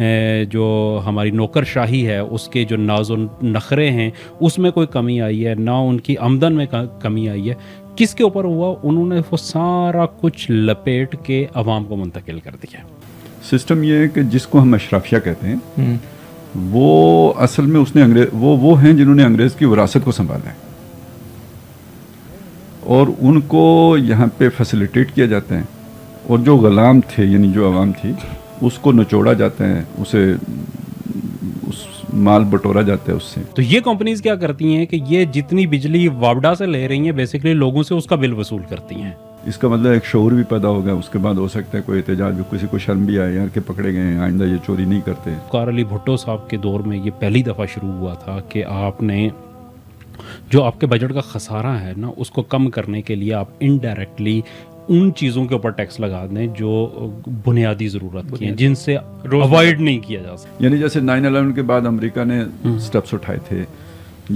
जो हमारी नौकरशाही है उसके जो नाजो नखरे हैं उसमें कोई कमी आई है ना उनकी आमदन में कमी आई है किसके ऊपर हुआ उन्होंने वो सारा कुछ लपेट के अवाम को मुंतकिल कर दिया सिस्टम ये है कि जिसको हम अशराफिया कहते हैं हम्म। वो असल में उसने अंग्रेज वो वो हैं जिन्होंने अंग्रेज़ की विरासत को संभाला है और उनको यहाँ पे फैसिलिटेट किया जाता है और जो गुलाम थे यानी जो आवाम थी उसको नचोड़ा जाते हैं उसे उस माल बटोरा जाता है उससे तो ये कंपनीज क्या करती हैं कि ये जितनी बिजली वावडा से ले रही हैं बेसिकली लोगों से उसका बिल वसूल करती हैं इसका मतलब एक शोर भी पैदा हो गया उसके बाद हो सकता है कोई एहतजाज भी किसी को शर्म भी आए यार के पकड़े गए हैं आइंदा ये चोरी नहीं करते कार अली भुट्टो साहब के दौर में ये पहली दफ़ा शुरू हुआ था कि आपने जो आपके बजट का खसारा है ना उसको कम करने के लिए आप इनडायरेक्टली उन चीज़ों के ऊपर टैक्स लगा दें जो बुनियादी ज़रूरत की हैं जिनसे अवॉइड नहीं किया जा सकता यानी जैसे नाइन अलेवन के बाद अमेरिका ने हम्म। स्टेप्स उठाए थे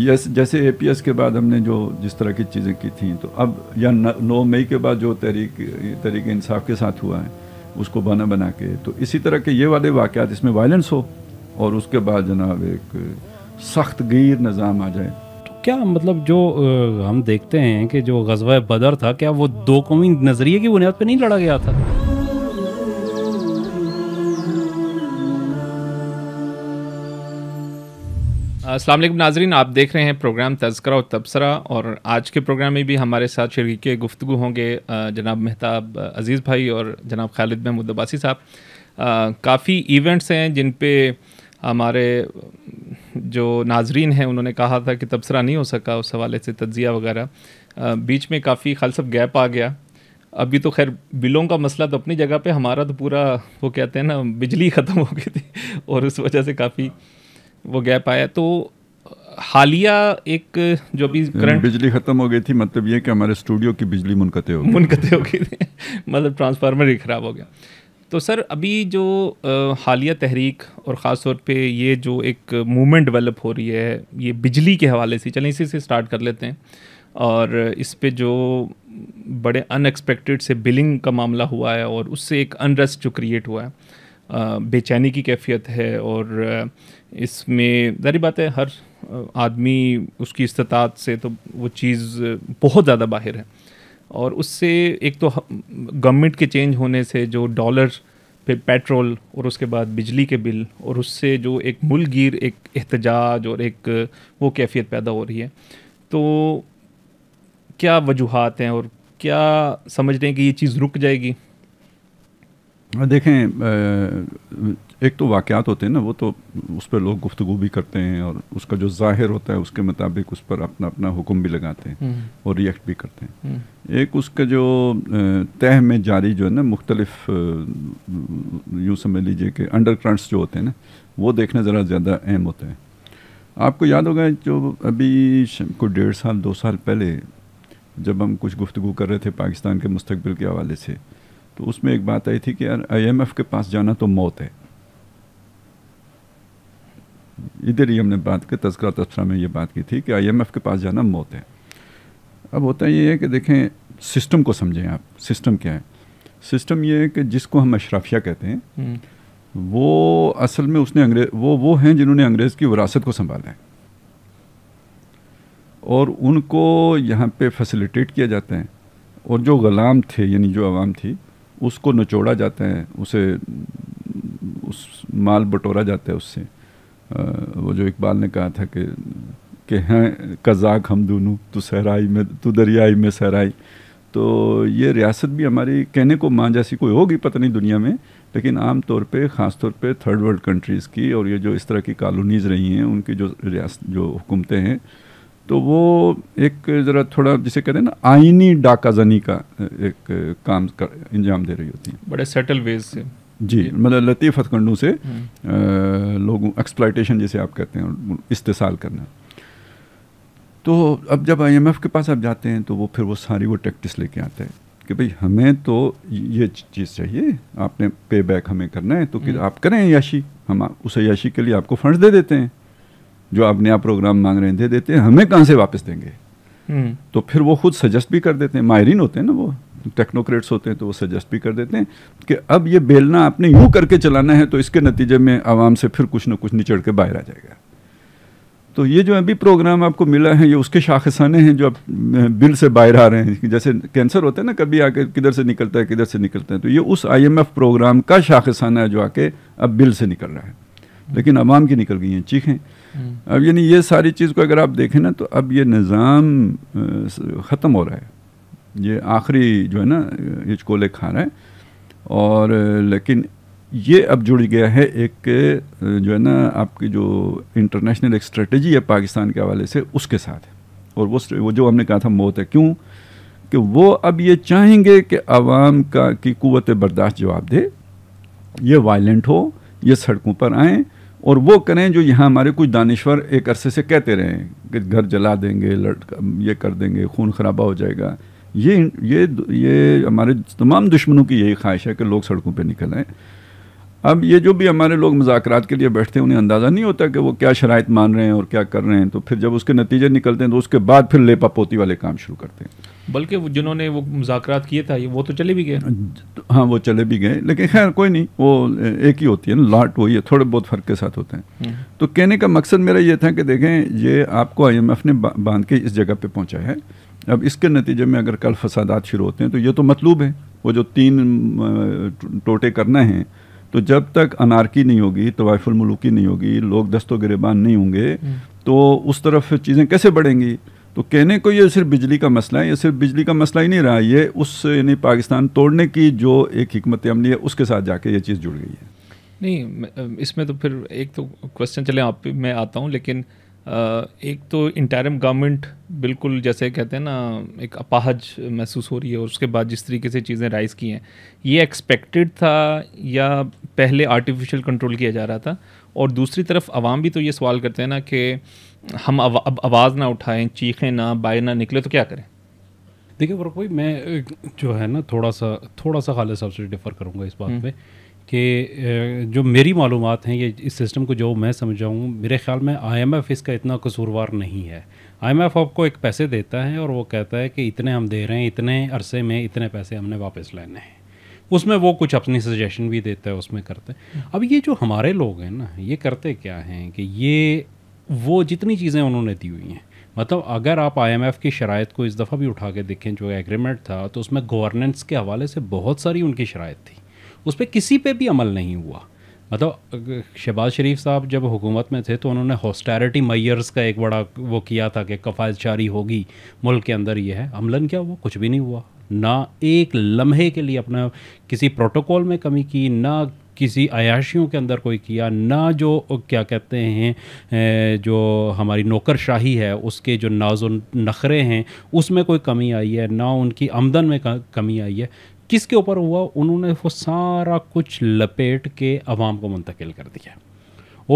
यस जैसे ए के बाद हमने जो जिस तरह की चीज़ें की थी तो अब या नौ मई के बाद जो तहरीक तहरीक इंसाफ के साथ हुआ है उसको बना बना के तो इसी तरह के ये वाले वाक़ात इसमें वायलेंस हो और उसके बाद जनाब एक सख्त गिर निज़ाम आ जाए क्या मतलब जो हम देखते हैं कि जो गजवा बदर था क्या वो दो कौमी नज़रिए की बुनियाद पर नहीं लड़ा गया था असलम नाजरीन आप देख रहे हैं प्रोग्राम तस्करा और तबसरा और आज के प्रोग्राम में भी हमारे साथ शरीक गुफ्तु होंगे जनाब मेहताब अज़ीज़ भाई और जनाब खालिद महमूद अब्बासी साहब काफ़ी इवेंट्स हैं जिन पे हमारे जो नाजरीन हैं उन्होंने कहा था कि तबसरा नहीं हो सका उस हवाले से तजिया वगैरह बीच में काफ़ी खालसफ गैप आ गया अभी तो खैर बिलों का मसला तो अपनी जगह पे हमारा तो पूरा वो कहते हैं ना बिजली ख़त्म हो गई थी और उस वजह से काफ़ी वो गैप आया तो हालिया एक जो अभी करंट हम्म, बिजली ख़त्म हो गई थी मतलब ये कि हमारे स्टूडियो की बिजली मुनकते हो मुनकते हो गई थी मतलब ट्रांसफार्मर ही ख़राब हो गया तो सर अभी जो हालिया तहरीक और ख़ास तौर पे ये जो एक मूवमेंट डेवलप हो रही है ये बिजली के हवाले से चलें इसी से स्टार्ट कर लेते हैं और इस पे जो बड़े अनएक्सपेक्टेड से बिलिंग का मामला हुआ है और उससे एक अनरेस्ट जो क्रिएट हुआ है बेचैनी की कैफियत है और इसमें जारी बात है हर आदमी उसकी इस्तात से तो वो चीज़ बहुत ज़्यादा बाहर है और उससे एक तो गवर्नमेंट के चेंज होने से जो डॉलर पे पेट्रोल और उसके बाद बिजली के बिल और उससे जो एक मुलगिर एक एहतजाज और एक वो कैफियत पैदा हो रही है तो क्या वजूहत हैं और क्या समझ रहे हैं कि ये चीज़ रुक जाएगी देखें एक तो वाक़ात होते हैं ना वो तो उस पर लोग गुफ्तु भी करते हैं और उसका जो ज़ाहिर होता है उसके मुताबिक उस पर अपना अपना हुक्म भी लगाते हैं हम्म। और रिएक्ट भी करते हैं हम्म। एक उसका जो तह में जारी जो है ना मुख्तलफ यूँ समझ लीजिए कि अंडर जो होते हैं ना वो देखना ज़रा ज़्यादा अहम होता है आपको याद होगा जो अभी को डेढ़ साल दो साल पहले जब हम कुछ गुफ्तु कर रहे थे पाकिस्तान के मुस्तबिल के हवाले से तो उसमें एक बात आई थी कि यार एफ़ के पास जाना तो मौत है इधर ही हमने बात की तस्करा तस्करा में ये बात की थी कि आईएमएफ के पास जाना मौत है अब होता ये है कि देखें सिस्टम को समझें आप सिस्टम क्या है सिस्टम ये है कि जिसको हम अशराफिया कहते हैं हम्म। वो असल में उसने अंग्रेज वो वो हैं जिन्होंने अंग्रेज़ की विरासत को संभाला है और उनको यहाँ पे फैसिलिटेट किया जाता है और जो ग़ुलाम थे यानी जो आवाम थी उसको नचोड़ा जाता है उसे उस माल बटोरा जाता है उससे वो जो इकबाल ने कहा था कि कि हैं कजाक हम दोनों तो सहराई में तो दरियाई में सहराई तो ये रियासत भी हमारी कहने को माँ जैसी कोई होगी पता नहीं दुनिया में लेकिन आम तौर पे ख़ास तौर पे थर्ड वर्ल्ड कंट्रीज़ की और ये जो इस तरह की कॉलोनीज़ रही हैं उनकी जो रियासत जो हुकूमतें हैं तो वो एक ज़रा थोड़ा जिसे कहते हैं ना आइनी डाकाजनी का एक काम कर अंजाम दे रही होती है बड़े सेटल वेज से जी मतलब लतीफ़ हथकंडों से हम्म। लोगों एक्सप्लाइटेशन जिसे आप कहते हैं इस्तेसाल करना तो अब जब आईएमएफ के पास आप जाते हैं तो वो फिर वो सारी वो टैक्टिस लेके आते हैं कि भाई हमें तो ये चीज़ चाहिए आपने पे बैक हमें करना है तो कि हम्म। आप करें याशी हम उस याशी के लिए आपको फंड दे देते हैं जो आप नया प्रोग्राम मांग रहे हैं दे देते हैं हमें कहाँ से वापस देंगे हम्म। तो फिर वो खुद सजेस्ट भी कर देते हैं माहरीन होते हैं ना वो टेक्नोक्रेट्स होते हैं तो वो सजेस्ट भी कर देते हैं कि अब ये बेलना आपने यूँ करके चलाना है तो इसके नतीजे में आवाम से फिर कुछ ना कुछ निचड़ के बाहर आ जाएगा तो ये जो अभी प्रोग्राम आपको मिला है ये उसके शाखसाने हैं जो आप बिल से बाहर आ रहे हैं जैसे कैंसर होता है ना कभी आके किधर से निकलता है किधर से निकलता है तो ये उस आईएमएफ प्रोग्राम का शाखसाना है जो आके अब बिल से निकल रहा है लेकिन आवाम की निकल गई हैं चीखें हम्म। अब यानी ये सारी चीज़ को अगर आप देखें ना तो अब ये निज़ाम ख़त्म हो रहा है ये आखिरी जो है ना हिचकोले खा रहे हैं और लेकिन ये अब जुड़ गया है एक जो है ना आपकी जो इंटरनेशनल एक स्ट्रेटजी है पाकिस्तान के हवाले से उसके साथ और वो वो जो हमने कहा था मौत है क्यों कि वो अब ये चाहेंगे कि आवाम का की क़वत बर्दाश्त जवाब दे ये वायलेंट हो ये सड़कों पर आएँ और वो करें जो यहाँ हमारे कुछ दानश्वर एक अरसे से कहते रहें कि घर जला देंगे लड़का ये कर देंगे खून खराबा हो जाएगा ये ये ये हमारे तमाम दुश्मनों की यही ख्वाहिश है कि लोग सड़कों पर निकल आएँ अब ये जो भी हमारे लोग मुजाकर के लिए बैठते हैं उन्हें अंदाज़ा नहीं होता कि वो क्या शराइ मान रहे हैं और क्या कर रहे हैं तो फिर जब उसके नतीजे निकलते हैं तो उसके बाद फिर लेपा पोती वाले काम शुरू करते हैं बल्कि जिन्होंने वो मुजाकर किए था वो तो चले भी गए हाँ वो चले भी गए लेकिन खैर कोई नहीं वो एक ही होती है ना लाट वही है थोड़े बहुत फ़र्क के साथ होते हैं हम्म। तो कहने का मकसद मेरा ये था कि देखें ये आपको आई एम एफ़ ने बांध के इस जगह पर पहुँचा है अब इसके नतीजे में अगर कल फसादात शुरू होते हैं तो ये तो मतलूब है वो जो तीन टोटे करना है तो जब तक अनारकी नहीं होगी तवाइफुल नहीं होगी लोग दस्तो गिरबान नहीं होंगे हम्म। तो उस तरफ चीज़ें कैसे बढ़ेंगी तो कहने को ये सिर्फ बिजली का मसला है ये सिर्फ बिजली का मसला ही नहीं रहा ये उस यानी पाकिस्तान तोड़ने की जो एक हमत अमली है उसके साथ जाके ये चीज़ जुड़ गई है नहीं इसमें तो फिर एक तो क्वेश्चन चले आप मैं आता हूँ लेकिन एक तो इंटरम गवर्नमेंट बिल्कुल जैसे कहते हैं ना एक अपाहज महसूस हो रही है और उसके बाद जिस तरीके से चीज़ें राइज़ की हैं ये एक्सपेक्टेड था या पहले आर्टिफिशियल कंट्रोल किया जा रहा था और दूसरी तरफ आवाम भी तो ये सवाल करते हैं ना कि हम अब आवाज़ ना उठाएं चीखें ना बाएँ ना निकले तो क्या करें देखिए वर्क भाई मैं जो है ना थोड़ा सा थोड़ा सा खाले साहब से डिफ़र करूँगा इस बात में हम्म। कि जो मेरी मालूम हैं ये इस सिस्टम को जो मैं समझाऊँ मेरे ख्याल में आईएमएफ इसका इतना कसूरवार नहीं है आईएमएफ आपको एक पैसे देता है और वो कहता है कि इतने हम दे रहे हैं इतने अरसे में इतने पैसे हमने वापस लेने हैं उसमें वो कुछ अपनी सजेशन भी देता है उसमें करते हैं अब ये जो हमारे लोग हैं ना ये करते क्या हैं कि ये वो जितनी चीज़ें उन्होंने दी हुई हैं मतलब अगर आप आईएमएफ की शराइ को इस दफ़ा भी उठा के देखें जो एग्रीमेंट था तो उसमें गवर्नेंस के हवाले से बहुत सारी उनकी शराइ थी उस पर किसी पर भी अमल नहीं हुआ मतलब शहबाज शरीफ साहब जब हुकूमत में थे तो उन्होंने हॉस्टैरिटी मैयर्स का एक बड़ा वो किया था कि कफायतचारी होगी मुल्क के अंदर ये है अमलन क्या हुआ कुछ भी नहीं हुआ ना एक लम्हे के लिए अपना किसी प्रोटोकॉल में कमी की ना किसी अयाशियों के अंदर कोई किया ना जो क्या कहते हैं जो हमारी नौकरशाही है उसके जो नाजो नखरे हैं उसमें कोई कमी आई है ना उनकी आमदन में कमी आई है किसके ऊपर हुआ उन्होंने वो सारा कुछ लपेट के आवाम को मुंतकिल कर दिया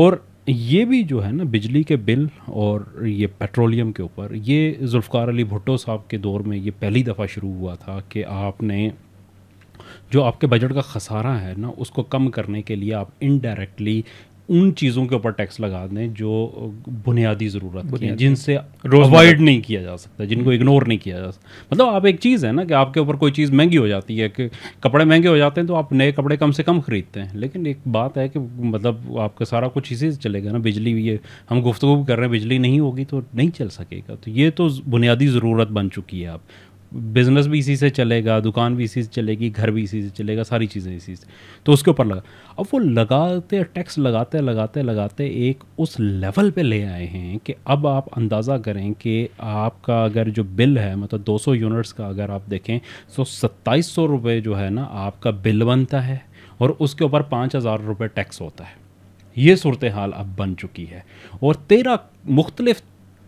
और ये भी जो है ना बिजली के बिल और ये पेट्रोलियम के ऊपर ये जुल्फ़ार अली भुट्टो साहब के दौर में ये पहली दफ़ा शुरू हुआ था कि आपने जो आपके बजट का खसारा है ना उसको कम करने के लिए आप इनडायरेक्टली उन चीज़ों के ऊपर टैक्स लगा दें जो बुनियादी ज़रूरत की जिनसे अवॉइड नहीं किया जा सकता जिनको इग्नोर हम्म। नहीं किया जा सकता मतलब आप एक चीज़ है ना कि आपके ऊपर कोई चीज़ महंगी हो जाती है कि कपड़े महंगे हो जाते हैं तो आप नए कपड़े कम से कम ख़रीदते हैं लेकिन एक बात है कि मतलब आपका सारा कुछ इसी से चलेगा ना बिजली ये हम गुफ्तु कर रहे हैं बिजली नहीं होगी तो नहीं चल सकेगा तो ये तो बुनियादी ज़रूरत बन चुकी है आप बिजनेस भी इसी से चलेगा दुकान भी इसी से चलेगी घर भी इसी से चलेगा सारी चीज़ें इसी से तो उसके ऊपर लगा अब वो लगाते टैक्स लगाते लगाते लगाते एक उस लेवल पे ले आए हैं कि अब आप अंदाज़ा करें कि आपका अगर जो बिल है मतलब 200 यूनिट्स का अगर आप देखें तो सत्ताईस सौ जो है ना आपका बिल बनता है और उसके ऊपर पाँच हज़ार रुपये टैक्स होता है ये सूरत हाल अब बन चुकी है और तेरह मुख्तलिफ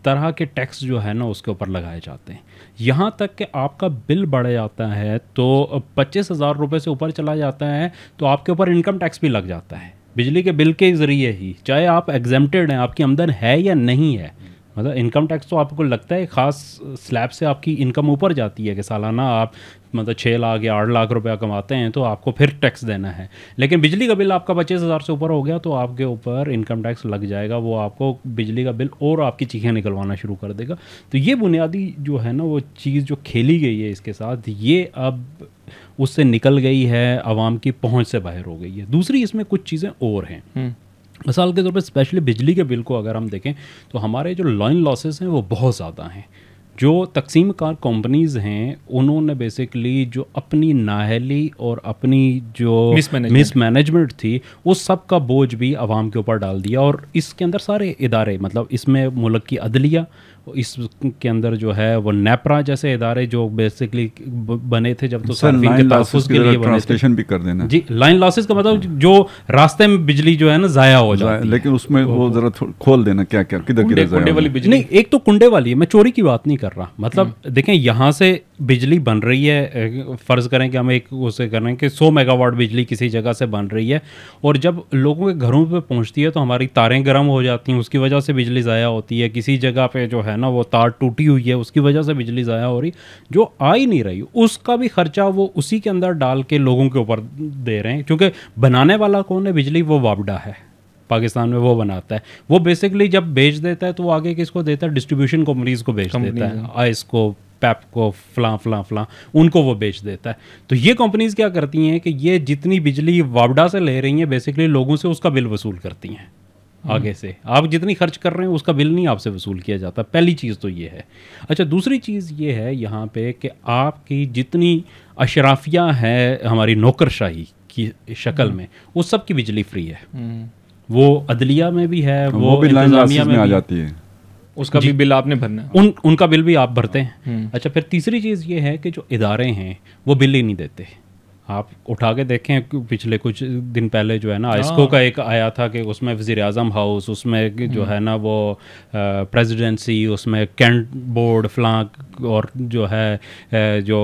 तरह के टैक्स जो है ना उसके ऊपर लगाए जाते हैं यहाँ तक कि आपका बिल बढ़ जाता है तो पच्चीस हज़ार रुपये से ऊपर चला जाता है तो आपके ऊपर इनकम टैक्स भी लग जाता है बिजली के बिल के ज़रिए ही चाहे आप एग्जेम्प्टेड हैं आपकी आमदन है या नहीं है मतलब इनकम टैक्स तो आपको लगता है ख़ास स्लैब से आपकी इनकम ऊपर जाती है कि सालाना आप मतलब छः लाख या आठ लाख रुपया कमाते हैं तो आपको फिर टैक्स देना है लेकिन बिजली का बिल आपका पच्चीस हज़ार से ऊपर हो गया तो आपके ऊपर इनकम टैक्स लग जाएगा वो आपको बिजली का बिल और आपकी चीखें निकलवाना शुरू कर देगा तो ये बुनियादी जो है ना वो चीज़ जो खेली गई है इसके साथ ये अब उससे निकल गई है आवाम की पहुँच से बाहर हो गई है दूसरी इसमें कुछ चीज़ें और हैं हम्म। मिसाल के तौर पर स्पेशली बिजली के बिल को अगर हम देखें तो हमारे जो लॉइन लॉसेस हैं वो बहुत ज़्यादा हैं जो तकसीम कार कंपनीज़ हैं उन्होंने बेसिकली जो अपनी नाहली और अपनी जो मिसमैनेजमेंट थी उस सब का बोझ भी आवाम के ऊपर डाल दिया और इसके अंदर सारे इदारे मतलब इसमें मुल्क की अदलिया इस के अंदर जो है वो नेपरा जैसे इदारे जो बेसिकली बने थे जब तो के ट्रांसलेशन भी कर देना जी लाइन लॉसेस का मतलब जो रास्ते में बिजली जो है ना ज़ाया हो जाए लेकिन उसमें वो जरा खोल देना क्या क्या किधर कुंडे वाली बिजली नहीं एक तो कुंडे वाली है मैं चोरी की बात नहीं कर रहा मतलब हम्म। देखें यहाँ से बिजली बन रही है फ़र्ज़ करें कि हम एक उसे करें कि 100 मेगावाट बिजली किसी जगह से बन रही है और जब लोगों के घरों पे पहुंचती है तो हमारी तारें गर्म हो जाती हैं उसकी वजह से बिजली ज़ाया होती है किसी जगह पे जो है ना वो तार टूटी हुई है उसकी वजह से बिजली ज़ाया हो रही जो आ ही नहीं रही उसका भी ख़र्चा वो उसी के अंदर डाल के लोगों के ऊपर दे रहे हैं क्योंकि बनाने वाला कौन है बिजली वो वापडा है पाकिस्तान में वो बनाता है वो बेसिकली जब बेच देता है तो वो आगे किसको देता है डिस्ट्रीब्यूशन कंपनीज को बेच देता है आइस को पैप को फलां फलां फलां उनको वो बेच देता है तो ये कंपनीज क्या करती हैं कि ये जितनी बिजली वाबडा से ले रही हैं बेसिकली लोगों से उसका बिल वसूल करती हैं हम्म। आगे से आप जितनी खर्च कर रहे हैं उसका बिल नहीं आपसे वसूल किया जाता पहली चीज़ तो ये है अच्छा दूसरी चीज़ ये है यहाँ पे कि आपकी जितनी अशराफिया है हमारी नौकरशाही की शक्ल हम्म। में उस सब की बिजली फ्री है हम्म। वो अदलिया में भी है हाँ, वो, वो भी में, में आ जाती है उसका भी बिल आपने भरना है उन उनका बिल भी आप भरते हैं हम्म। अच्छा फिर तीसरी चीज़ ये है कि जो इदारे हैं वो बिल ही नहीं देते आप उठा के देखें पिछले कुछ दिन पहले जो है ना आइस्को हाँ। का एक आया था कि उसमें वजीर अजम हाउस उसमें जो हम्म। है ना वो प्रेसिडेंसी उसमें कैंट बोर्ड फ्लांक और जो है जो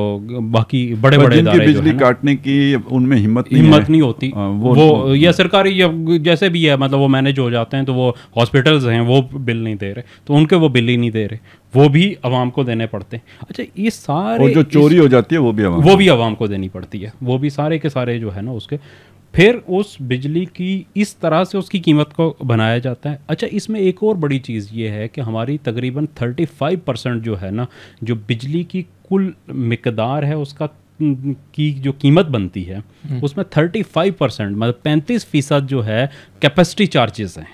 बाकी बड़े बड़े बिजली काटने की उनमें हिम्मत नहीं हिम्मत नहीं होती आ, हाँ, वो, वो तो- या सरकारी या जैसे भी है मतलब वो मैनेज हो जाते हैं तो वो हॉस्पिटल्स हैं वो बिल नहीं दे रहे तो उनके वो बिल ही नहीं दे रहे वो भी आवाम को देने पड़ते हैं अच्छा ये सारे और जो चोरी हो जाती है वो भी वो भी आवाम को देनी पड़ती है वो भी सारे के सारे जो है ना उसके फिर उस बिजली की इस तरह से उसकी कीमत को बनाया जाता है अच्छा इसमें एक और बड़ी चीज़ ये है कि हमारी तकरीबन 35 परसेंट जो है ना जो बिजली की कुल मकदार है उसका की जो कीमत बनती है हम्म। उसमें 35 परसेंट मतलब 35 फ़ीसद जो है कैपेसिटी चार्जेस हैं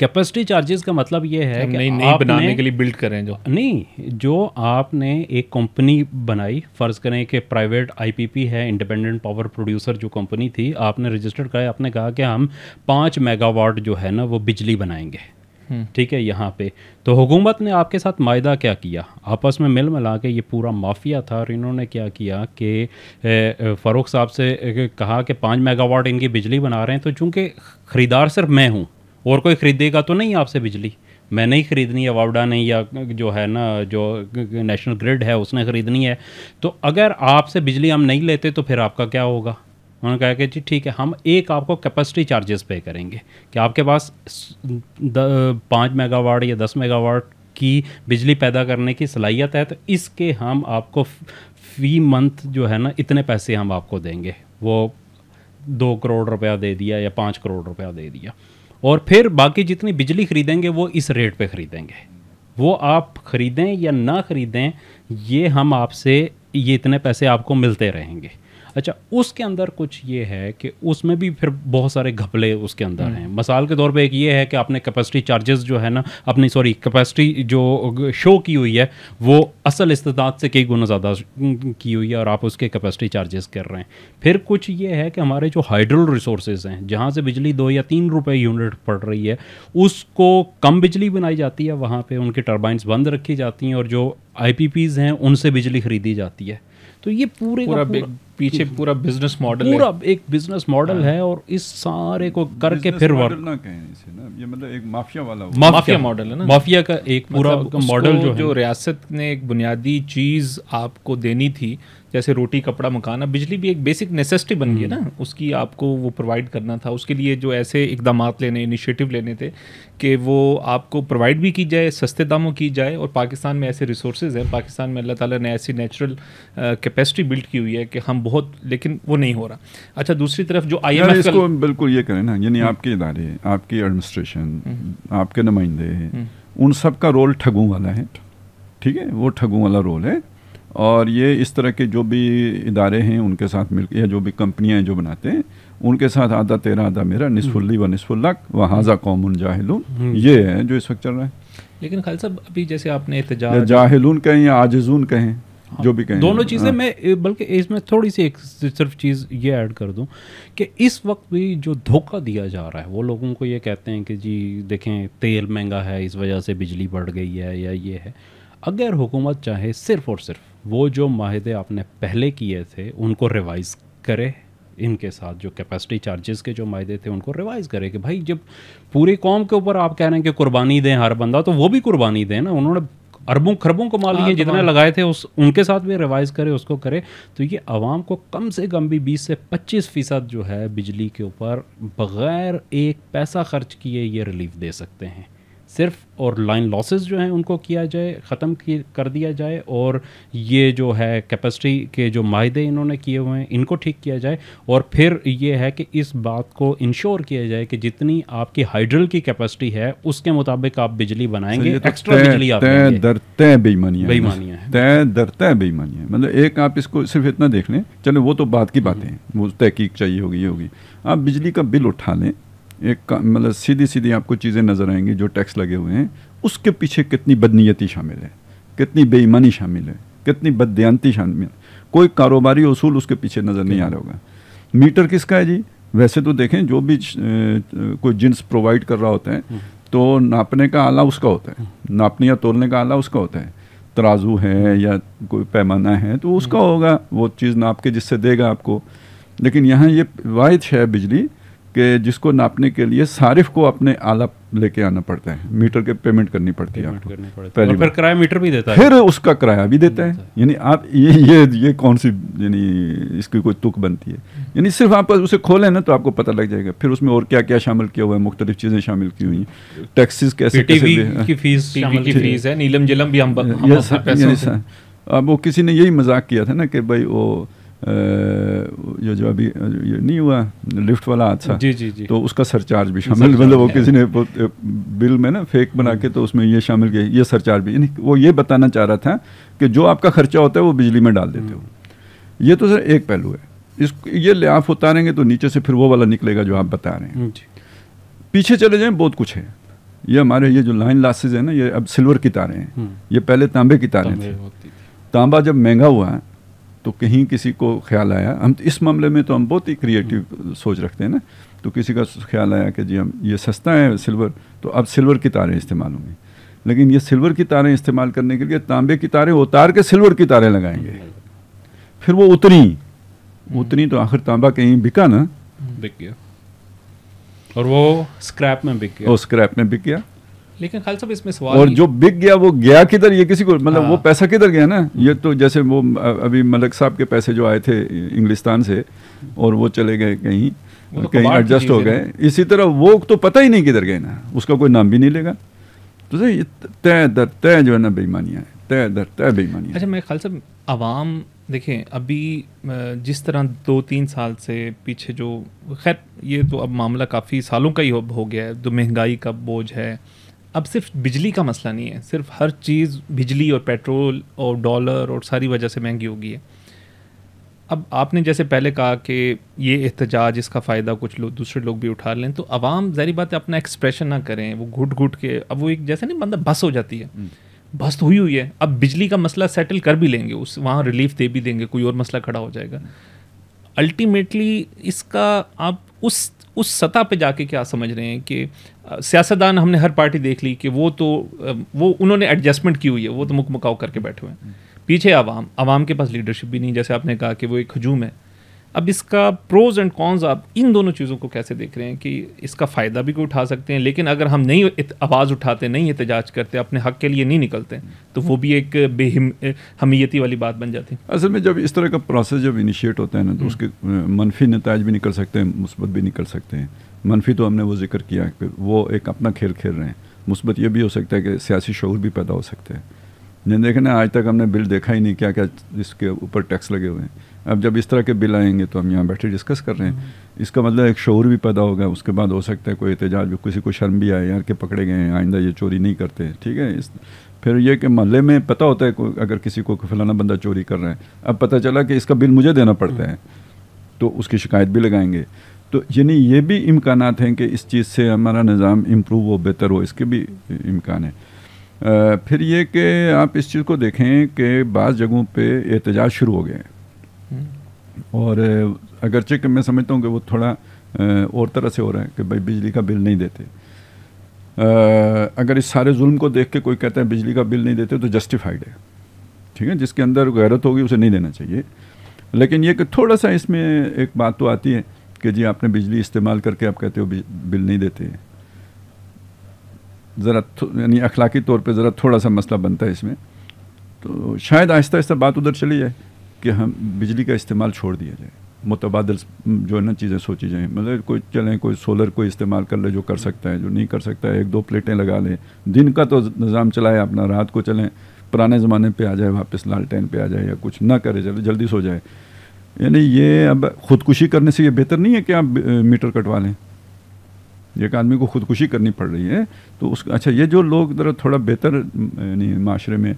कैपेसिटी चार्जेस का मतलब ये है कि नहीं, नहीं बनाने के लिए बिल्ड करें जो नहीं जो आपने एक कंपनी बनाई फ़र्ज़ करें कि प्राइवेट आईपीपी है इंडिपेंडेंट पावर प्रोड्यूसर जो कंपनी थी आपने रजिस्टर्ड कराया आपने कहा कि हम पाँच मेगावाट जो है ना वो बिजली बनाएंगे हम्म। ठीक है यहाँ पे तो हुकूमत ने आपके साथ मायदा क्या किया आपस में मिल मिला के ये पूरा माफिया था और इन्होंने क्या किया कि फ़ारूक साहब से कहा कि पाँच मेगावाट इनकी बिजली बना रहे हैं तो चूँकि ख़रीदार सिर्फ मैं हूँ और कोई ख़रीदेगा तो नहीं आपसे बिजली मैं नहीं ख़रीदनी है वावडा ने या जो है ना जो नेशनल ग्रिड है उसने ख़रीदनी है तो अगर आपसे बिजली हम नहीं लेते तो फिर आपका क्या होगा उन्होंने कहा कि जी ठीक है हम एक आपको कैपेसिटी चार्जेस पे करेंगे कि आपके पास पाँच मेगावाट या दस मेगावाट की बिजली पैदा करने की सलाहियत है तो इसके हम आपको फी मंथ जो है ना इतने पैसे हम आपको देंगे वो दो करोड़ रुपया दे दिया या पाँच करोड़ रुपया दे दिया और फिर बाकी जितनी बिजली खरीदेंगे वो इस रेट पे खरीदेंगे वो आप ख़रीदें या ना ख़रीदें ये हम आपसे ये इतने पैसे आपको मिलते रहेंगे अच्छा उसके अंदर कुछ ये है कि उसमें भी फिर बहुत सारे घपले उसके अंदर हम्म। हैं मिसाल के तौर पे एक ये है कि आपने कैपेसिटी चार्जेस जो है ना अपनी सॉरी कैपेसिटी जो शो की हुई है वो असल इस्तात से कई गुना ज़्यादा की हुई है और आप उसके कैपेसिटी चार्जेस कर रहे हैं फिर कुछ ये है कि हमारे जो हाइड्रल रिसोर्सेज हैं जहाँ से बिजली दो या तीन रुपये यूनिट पड़ रही है उसको कम बिजली बनाई जाती है वहाँ पर उनकी टर्बाइंस बंद रखी जाती हैं और जो आई हैं उनसे बिजली खरीदी जाती है तो ये पूरे पूरा, पूरा पीछे पूरा बिजनेस मॉडल पूरा एक बिजनेस मॉडल हाँ। है और इस सारे को करके फिर वर्क ना कहें इसे ना ये मतलब एक माफिया वाला माफिया मॉडल है ना माफिया का एक पूरा मॉडल मतलब जो, जो रियासत ने एक बुनियादी चीज़ आपको देनी थी जैसे रोटी कपड़ा मकान अब बिजली भी एक बेसिक नेसेसिटी बन गई है ना हम्म। उसकी आपको वो प्रोवाइड करना था उसके लिए जो ऐसे इकदाम लेने इनिशिएटिव लेने थे कि वो आपको प्रोवाइड भी की जाए सस्ते दामों की जाए और पाकिस्तान में ऐसे रिसोर्सेज हैं पाकिस्तान में अल्लाह ताला ने ऐसी नेचुरल कैपेसिटी बिल्ड की हुई है कि हम बहुत लेकिन वो नहीं हो रहा अच्छा दूसरी तरफ जो आई एम इसको बिल्कुल ये करें ना यानी हम्म। आपके इदारे आपकी एडमिनिस्ट्रेशन हम्म। आपके नुमाइंदे उन सब का रोल ठगों वाला है ठीक है वो ठगों वाला रोल है और ये इस तरह के जो भी इदारे हैं उनके साथ मिल या जो भी कंपनियाँ जो बनाते हैं उनके साथ आधा तेरा आधा मेरा निसफुल्ली व नसफुल्लक व हाजा कौम जाहिलून हम्म। ये है जो इस वक्त चल रहा है लेकिन खाल साहब अभी जैसे आपने जाहलून कहें या आजजून कहें हाँ, जो भी कहें दोनों चीज़ें हाँ। मैं बल्कि इसमें थोड़ी सी एक सिर्फ चीज़ ये ऐड कर दूं कि इस वक्त भी जो धोखा दिया जा रहा है वो लोगों को ये कहते हैं कि जी देखें तेल महंगा है इस वजह से बिजली बढ़ गई है या ये है अगर हुकूमत चाहे सिर्फ़ और सिर्फ वो जो माहे आपने पहले किए थे उनको रिवाइज़ करें इनके साथ जो कैपेसिटी चार्जेस के जो माहे थे उनको रिवाइज़ करें कि भाई जब पूरी कौम के ऊपर आप कह रहे हैं कि कुर्बानी दें हर बंदा तो वो भी कुर्बानी दें ना उन्होंने अरबों खरबों को लिए हाँ, जितने लगाए थे उस उनके साथ भी रिवाइज करे उसको करे तो ये आवाम को कम से कम भी बीस से पच्चीस फ़ीसद जो है बिजली के ऊपर बग़ैर एक पैसा खर्च किए ये रिलीफ दे सकते हैं सिर्फ और लाइन लॉसेस जो हैं उनको किया जाए ख़त्म कर दिया जाए और ये जो है कैपेसिटी के जो माहदे इन्होंने किए हुए हैं इनको ठीक किया जाए और फिर ये है कि इस बात को इंश्योर किया जाए कि जितनी आपकी हाइड्रल की कैपेसिटी है उसके मुताबिक आप बिजली बनाएंगे तो एक्स्ट्रा बिजली आप दर तय तय दर तय मतलब एक आप इसको सिर्फ इतना देख लें चलो वो तो बात की बातें वो तहकीक चाहिए होगी ये होगी आप बिजली का बिल उठा लें एक मतलब सीधी सीधी आपको चीज़ें नज़र आएंगी जो टैक्स लगे हुए हैं उसके पीछे कितनी बदनीयती शामिल है कितनी बेईमानी शामिल है कितनी बदयांती शामिल है कोई कारोबारी असूल उसके पीछे नज़र नहीं आ रहा होगा मीटर किसका है जी वैसे तो देखें जो भी कोई जिन्स प्रोवाइड कर रहा होता है तो नापने का आला उसका होता है नापने या तोलने का आला उसका होता है तराजू है या कोई पैमाना है तो उसका होगा वो चीज़ नाप के जिससे देगा आपको लेकिन यहाँ ये वाहिद है बिजली कि जिसको नापने के लिए सारिफ को अपने आला लेके आना पड़ता है मीटर के पेमेंट करनी पड़ती है आपको पहले फिर किराया मीटर भी देता है फिर उसका किराया भी देता है यानी आप ये ये ये कौन सी यानी इसकी कोई तुक बनती है यानी सिर्फ आप उसे खोलें ना तो आपको पता लग जाएगा फिर उसमें और क्या क्या शामिल किया हुआ है मुख्तलिफ चीज़ें शामिल की हुई हैं टैक्सीज कैसे नीलम जिलम भी हम अब वो किसी ने यही मजाक किया था ना कि भाई वो जो जो अभी ये नहीं हुआ लिफ्ट वाला हादसा जी जी जी तो उसका सरचार्ज भी शामिल मतलब वो किसी ने बिल में ना फेक बना के हम्म। तो उसमें ये शामिल किया ये सरचार्ज भी यानी वो ये बताना चाह रहा था कि जो आपका खर्चा होता है वो बिजली में डाल देते हो हम्म। ये तो सर एक पहलू है इस ये ले आप उतारेंगे तो नीचे से फिर वो वाला निकलेगा जो आप बता रहे हैं हम्म, पीछे चले जाएं बहुत कुछ है ये हमारे ये जो लाइन लासेज है ना ये अब सिल्वर की तारें हैं ये पहले तांबे की तारें थी तांबा जब महंगा हुआ तो कहीं किसी को ख्याल आया हम तो इस मामले में तो हम बहुत ही क्रिएटिव सोच रखते हैं ना तो किसी का ख्याल आया कि जी हम ये सस्ता है सिल्वर तो अब सिल्वर की तारें इस्तेमाल होंगी लेकिन ये सिल्वर की तारें इस्तेमाल करने के लिए तांबे की तारें उतार के सिल्वर की तारें लगाएंगे फिर वो उतरी हम्म। उतनी तो आखिर तांबा कहीं बिका ना बिक गया और वो स्क्रैप में बिक गया वो स्क्रैप में बिक गया लेकिन खाल साहब इसमें सवाल और जो बिक गया वो गया किधर ये किसी को हाँ। मतलब वो पैसा किधर गया ना ये तो जैसे वो अभी मलक साहब के पैसे जो आए थे इंग्लिस्तान से और वो चले गए कहीं तो कहीं एडजस्ट हो गए इसी तरह वो तो पता ही नहीं किधर गए ना उसका कोई नाम भी नहीं लेगा तो सही तय दर तय जो है ना बेईमानियाँ तय दर तय बेईमानी अच्छा मैं खाल साहब आवाम देखें अभी जिस तरह दो तीन साल से पीछे जो खैर ये तो अब मामला काफ़ी सालों का ही हो गया है जो तो महंगाई का बोझ है अब सिर्फ बिजली का मसला नहीं है सिर्फ हर चीज़ बिजली और पेट्रोल और डॉलर और सारी वजह से महंगी होगी है अब आपने जैसे पहले कहा कि ये एहतजाज इसका फ़ायदा कुछ लोग दूसरे लोग भी उठा लें तो आवाम जहरी बात है अपना एक्सप्रेशन ना करें वो घुट घुट के अब वो एक जैसे नहीं बंदा बस हो जाती है हम्म। बस तो हुई हुई है अब बिजली का मसला सेटल कर भी लेंगे उस वहाँ रिलीफ दे भी देंगे कोई और मसला खड़ा हो जाएगा अल्टीमेटली हम्म। इसका आप उस उस सतह पे जाके क्या समझ रहे हैं कि सियासतदान हमने हर पार्टी देख ली कि वो तो वो उन्होंने एडजस्टमेंट की हुई है वो तो मुक करके बैठे हुए हैं पीछे आवाम आवाम के पास लीडरशिप भी नहीं जैसे आपने कहा कि वो एक हजूम है अब इसका प्रोज एंड कॉन्स आप इन दोनों चीज़ों को कैसे देख रहे हैं कि इसका फ़ायदा भी कोई उठा सकते हैं लेकिन अगर हम नहीं आवाज़ उठाते नहीं एहतजाज करते अपने हक के लिए नहीं निकलते तो वो भी एक हमीयती वाली बात बन जाती है असल में जब इस तरह का प्रोसेस जब इनिशिएट होता है ना तो हम्म। उसके मनफी नतज भी निकल सकते हैं मुस्बत भी निकल सकते हैं मनफी तो हमने वो जिक्र किया कि वो एक अपना खेल खेल रहे हैं मुस्बत ये भी हो सकता है कि सियासी शौर भी पैदा हो सकते हैं जिन्हें देखना आज तक हमने बिल देखा ही नहीं क्या क्या इसके ऊपर टैक्स लगे हुए हैं अब जब इस तरह के बिल आएंगे तो हम यहाँ बैठे डिस्कस कर रहे हैं हम्म। इसका मतलब एक शोर भी पैदा होगा उसके बाद हो सकता है कोई एहतजाज भी किसी को शर्म भी आए यार के पकड़े गए हैं आइंदा ये चोरी नहीं करते ठीक है इस फिर ये कि महल में पता होता है को, अगर किसी को फलाना बंदा चोरी कर रहा है अब पता चला कि इसका बिल मुझे देना पड़ता हम्म। है तो उसकी शिकायत भी लगाएंगे तो यानी ये भी इम्कान हैं कि इस चीज़ से हमारा निज़ाम इम्प्रूव हो बेहतर हो इसके भी इम्कान है आ, फिर ये कि आप इस चीज़ को देखें कि बाज़ जगहों पे एहतजाज शुरू हो गए हैं और अगरचे कि मैं समझता हूँ कि वो थोड़ा और तरह से हो रहा है कि भाई बिजली का बिल नहीं देते अगर इस सारे जुल्म को देख के कोई कहता है बिजली का बिल नहीं देते तो जस्टिफाइड है ठीक है जिसके अंदर गैरत होगी उसे नहीं देना चाहिए लेकिन ये कि थोड़ा सा इसमें एक बात तो आती है कि जी आपने बिजली इस्तेमाल करके आप कहते हो बिल नहीं देते ज़रा यानी अखलाकी तौर पे ज़रा थोड़ा सा मसला बनता है इसमें तो शायद आहिस्ता आहिस्ता बात उधर चली जाए कि हम बिजली का इस्तेमाल छोड़ दिया जाए मुतबादल जो है ना चीज़ें सोची जाएँ मतलब कोई चलें कोई सोलर कोई इस्तेमाल कर ले जो कर सकता है जो नहीं कर सकता है एक दो प्लेटें लगा लें दिन का तो निज़ाम चलाए अपना रात को चलें पुराने ज़माने पे आ जाए वापस लालटेन पे आ जाए या कुछ ना करे जल्दी जल्दी सो जाए यानी ये अब ख़ुदकुशी करने से ये बेहतर नहीं है कि आप मीटर कटवा लें एक आदमी को ख़ुदकुशी करनी पड़ रही है तो उस अच्छा ये जो लोग ज़रा थोड़ा बेहतर यानी माशरे में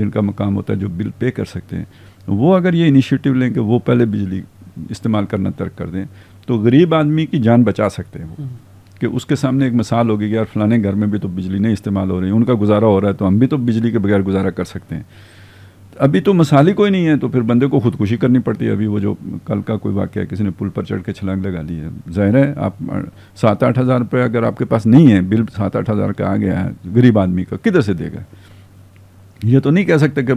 जिनका मकाम होता है जो बिल पे कर सकते हैं वो अगर ये इनिशिएटिव लेंगे वो पहले बिजली इस्तेमाल करना तर्क कर दें तो गरीब आदमी की जान बचा सकते हैं वो हम्म। कि उसके सामने एक मिसाल होगी कि यार फलाने घर में भी तो बिजली नहीं इस्तेमाल हो रही उनका गुजारा हो रहा है तो हम भी तो बिजली के बगैर गुजारा कर सकते हैं अभी तो मसाल ही कोई नहीं है तो फिर बंदे को खुदकुशी करनी पड़ती है अभी वो जो कल का कोई वाक्य है किसी ने पुल पर चढ़ के छलांग लगा ली है ज़ाहिर है आप सात आठ हज़ार रुपये अगर आपके पास नहीं है बिल सात आठ हज़ार का आ गया है गरीब आदमी का किधर से देगा ये तो नहीं कह सकते कि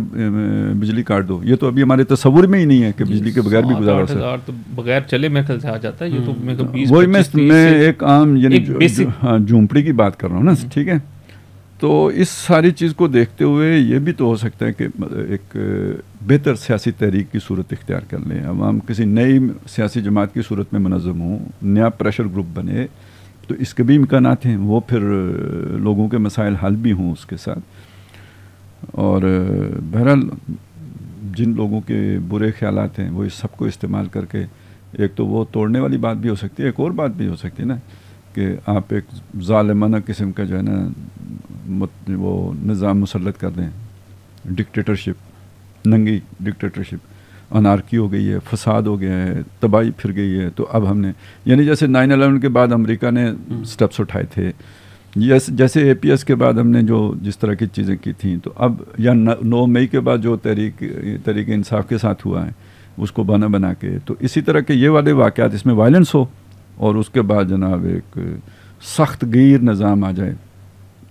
बिजली काट दो ये तो अभी हमारे तस्वुर में ही नहीं है कि बिजली के बगैर भी गुजारा तो बगैर चले मेरे ख्याल से आ जाता है ये तो हम्म, मेरे वही मैं मैं एक आम यानी हाँ झोंपड़ी की बात कर रहा हूँ ना हम्म। ठीक है तो इस सारी चीज़ को देखते हुए ये भी तो हो सकता है कि एक बेहतर सियासी तहरीक की सूरत इख्तियार कर लें अवाम किसी नई सियासी जमात की सूरत में मनज़म हों नया प्रेशर ग्रुप बने तो इसके भी इम्कान हैं वो फिर लोगों के मसाइल हल भी हों उसके साथ और बहरहाल जिन लोगों के बुरे ख्याल हैं वो इस सबको इस्तेमाल करके एक तो वो तोड़ने वाली बात भी हो सकती है एक और बात भी हो सकती है ना कि आप एक ालमाना किस्म का जो है ना वो निज़ाम मुसलत कर दें डिक्टेटरशिप नंगी डिक्टेटरशिप अनारकी हो गई है फसाद हो गया है तबाही फिर गई है तो अब हमने यानी जैसे नाइन अलेवन के बाद अमेरिका ने स्टेप्स हम्म। उठाए थे यस जैसे ए के बाद हमने जो जिस तरह की चीज़ें की थी तो अब या नौ मई के बाद जो तहरीक तहरीक इंसाफ के साथ हुआ है उसको बना बना के तो इसी तरह के ये वाले वाक़ात इसमें वायलेंस हो और उसके बाद जनाब एक सख्त गिर निज़ाम आ जाए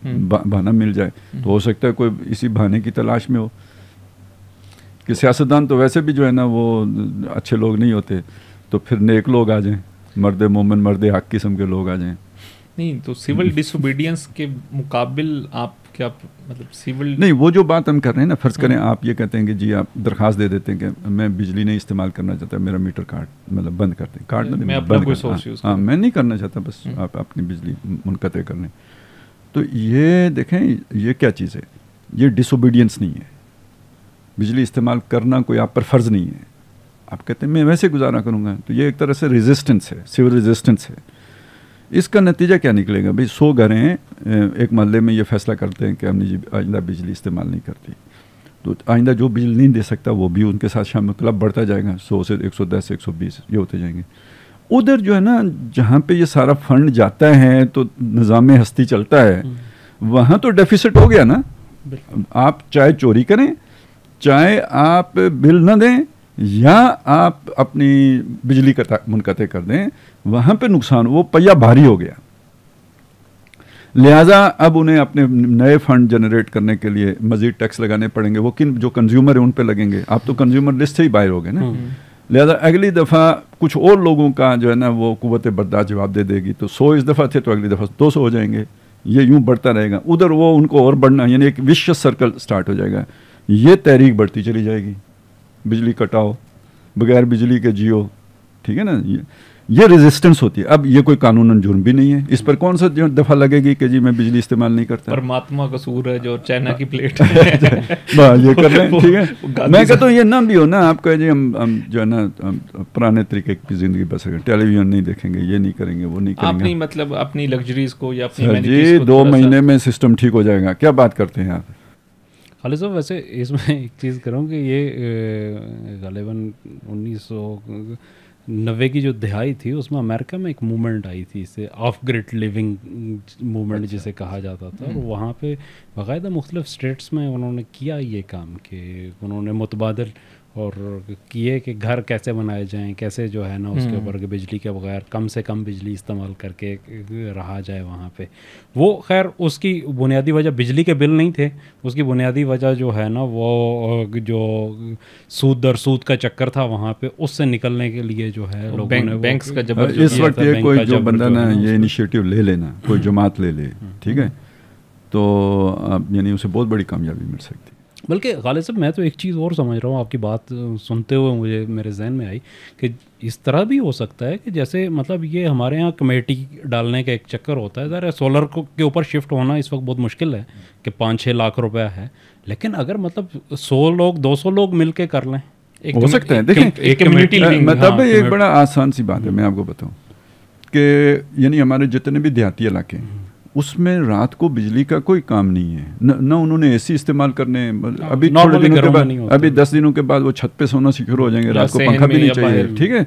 हम्म। बहाना मिल जाए हम्म। तो हो सकता है कोई इसी बहाने की तलाश में हो कि सियासतदान तो वैसे भी जो है ना वो अच्छे लोग नहीं होते तो फिर नेक लोग आ जाएं मर्द मोमन मर्द हक किस्म के लोग आ जाएं नहीं तो सिविल डिसोबीडियंस mm-hmm. के मुकाबिल आप क्या मतलब सिविल नहीं वो जो बात हम कर रहे हैं ना फ़र्ज़ करें mm-hmm. आप ये कहते हैं कि जी आप दरख्वास्त दे देते हैं कि मैं बिजली नहीं इस्तेमाल करना चाहता मेरा मीटर कार्ड मतलब बंद कर दें कार्ड मतलब मैं बंद कोई सोर्स यूज़ हाँ, हाँ मैं नहीं करना चाहता बस mm-hmm. आप अपनी बिजली मुनक़ कर लें तो ये देखें ये क्या चीज़ है ये डिसोबीडियंस नहीं है बिजली इस्तेमाल करना कोई आप पर फ़र्ज़ नहीं है आप कहते हैं मैं वैसे गुजारा करूँगा तो ये एक तरह से रेजिस्टेंस है सिविल रेजिस्टेंस है इसका नतीजा क्या निकलेगा भाई सौ घरें एक महल में ये फैसला करते हैं कि हमने आइंदा बिजली इस्तेमाल नहीं करती तो आइंदा जो बिजली नहीं दे सकता वो भी उनके साथ शाम क्लब बढ़ता जाएगा सौ से एक सौ दस एक सौ बीस ये होते जाएंगे उधर जो है ना जहाँ पे ये सारा फंड जाता है तो निज़ाम हस्ती चलता है हम्म। वहाँ तो डेफिसिट हो गया ना आप चाहे चोरी करें चाहे आप बिल ना दें या आप अपनी बिजली का मुनक़ कर दें वहाँ पे नुकसान वो पहिया भारी हो गया लिहाजा अब उन्हें अपने नए फंड जनरेट करने के लिए मजीद टैक्स लगाने पड़ेंगे वो किन जो कंज्यूमर है उन पर लगेंगे आप तो कंज्यूमर लिस्ट से ही बाहर हो गए ना हम्म। लिहाजा अगली दफ़ा कुछ और लोगों का जो है ना वो कुत बर्दाश्त जवाब दे देगी तो सौ इस दफ़ा थे तो अगली दफ़ा दो सौ हो जाएंगे ये यूँ बढ़ता रहेगा उधर वो उनको और बढ़ना यानी एक विश्व सर्कल स्टार्ट हो जाएगा ये तहरीक बढ़ती चली जाएगी बिजली कटाओ बगैर बिजली के जियो ठीक है ना ये ये रेजिस्टेंस होती है अब ये कोई कानून जुर्म भी नहीं है इस पर कौन सा दफा लगेगी कि जी मैं बिजली इस्तेमाल नहीं करता परमात्मा कसूर है जो चाइना की प्लेट है अच्छा, ये कर रहे हैं ठीक है मैं कहता हूँ ये ना भी हो ना आप कहे जी हम हम जो है ना पुराने तरीके की जिंदगी बस टेलीविजन नहीं देखेंगे ये नहीं करेंगे वो नहीं करेंगे अपनी मतलब अपनी लग्जरीज को या जी दो महीने में सिस्टम ठीक हो जाएगा क्या बात करते हैं आप खालिद साहब वैसे इसमें एक चीज़ करूँ कि ये गलेबन उन्नीस नब्बे की जो दिहाई थी उसमें अमेरिका में एक मूवमेंट आई थी इसे ऑफ ग्रिड लिविंग मूवमेंट अच्छा। जिसे कहा जाता था और हम्म। वहाँ पे बाकायदा मुख्तलिफ स्टेट्स में उन्होंने किया ये काम कि उन्होंने मुतबादल और किए कि घर कैसे बनाए जाएं कैसे जो है ना उसके हम्म। ऊपर कि बिजली के बगैर कम से कम बिजली इस्तेमाल करके रहा जाए वहाँ पे वो खैर उसकी बुनियादी वजह बिजली के बिल नहीं थे उसकी बुनियादी वजह जो है ना वो जो सूद दर सूद का चक्कर था वहाँ पे उससे निकलने के लिए जो है लोगों बैंक, ने का जब इस वक्त ये कोई जो बंदा ना ये इनिशिएटिव ले लेना कोई हम्म। जमात ले ले ठीक है हम्म। तो यानी उसे बहुत बड़ी कामयाबी मिल सकती बल्कि खालिद साहब मैं तो एक चीज़ और समझ रहा हूँ आपकी बात सुनते हुए मुझे मेरे जहन में आई कि इस तरह भी हो सकता है कि जैसे मतलब ये हमारे यहाँ कमेटी डालने का एक चक्कर होता है ज़रा सोलर को के ऊपर शिफ्ट होना इस वक्त बहुत मुश्किल है कि पाँच छः लाख रुपया है लेकिन अगर मतलब सौ लोग दो सौ लोग मिल के कर लें एक हो सकता है देखें एक कमेटी मतलब एक हाँ, बड़ा आसान सी बात है मैं आपको बताऊँ कि यानी हमारे जितने भी देहाती इलाके हैं उसमें रात को बिजली का कोई काम नहीं है न, न उन्होंने एसी इस्तेमाल करने हाँ, अभी थोड़े दिनों के बाद अभी दस दिनों के बाद वो छत पे सोना सिक्योर हो जाएंगे रात को पंखा भी नहीं चाहिए ठीक है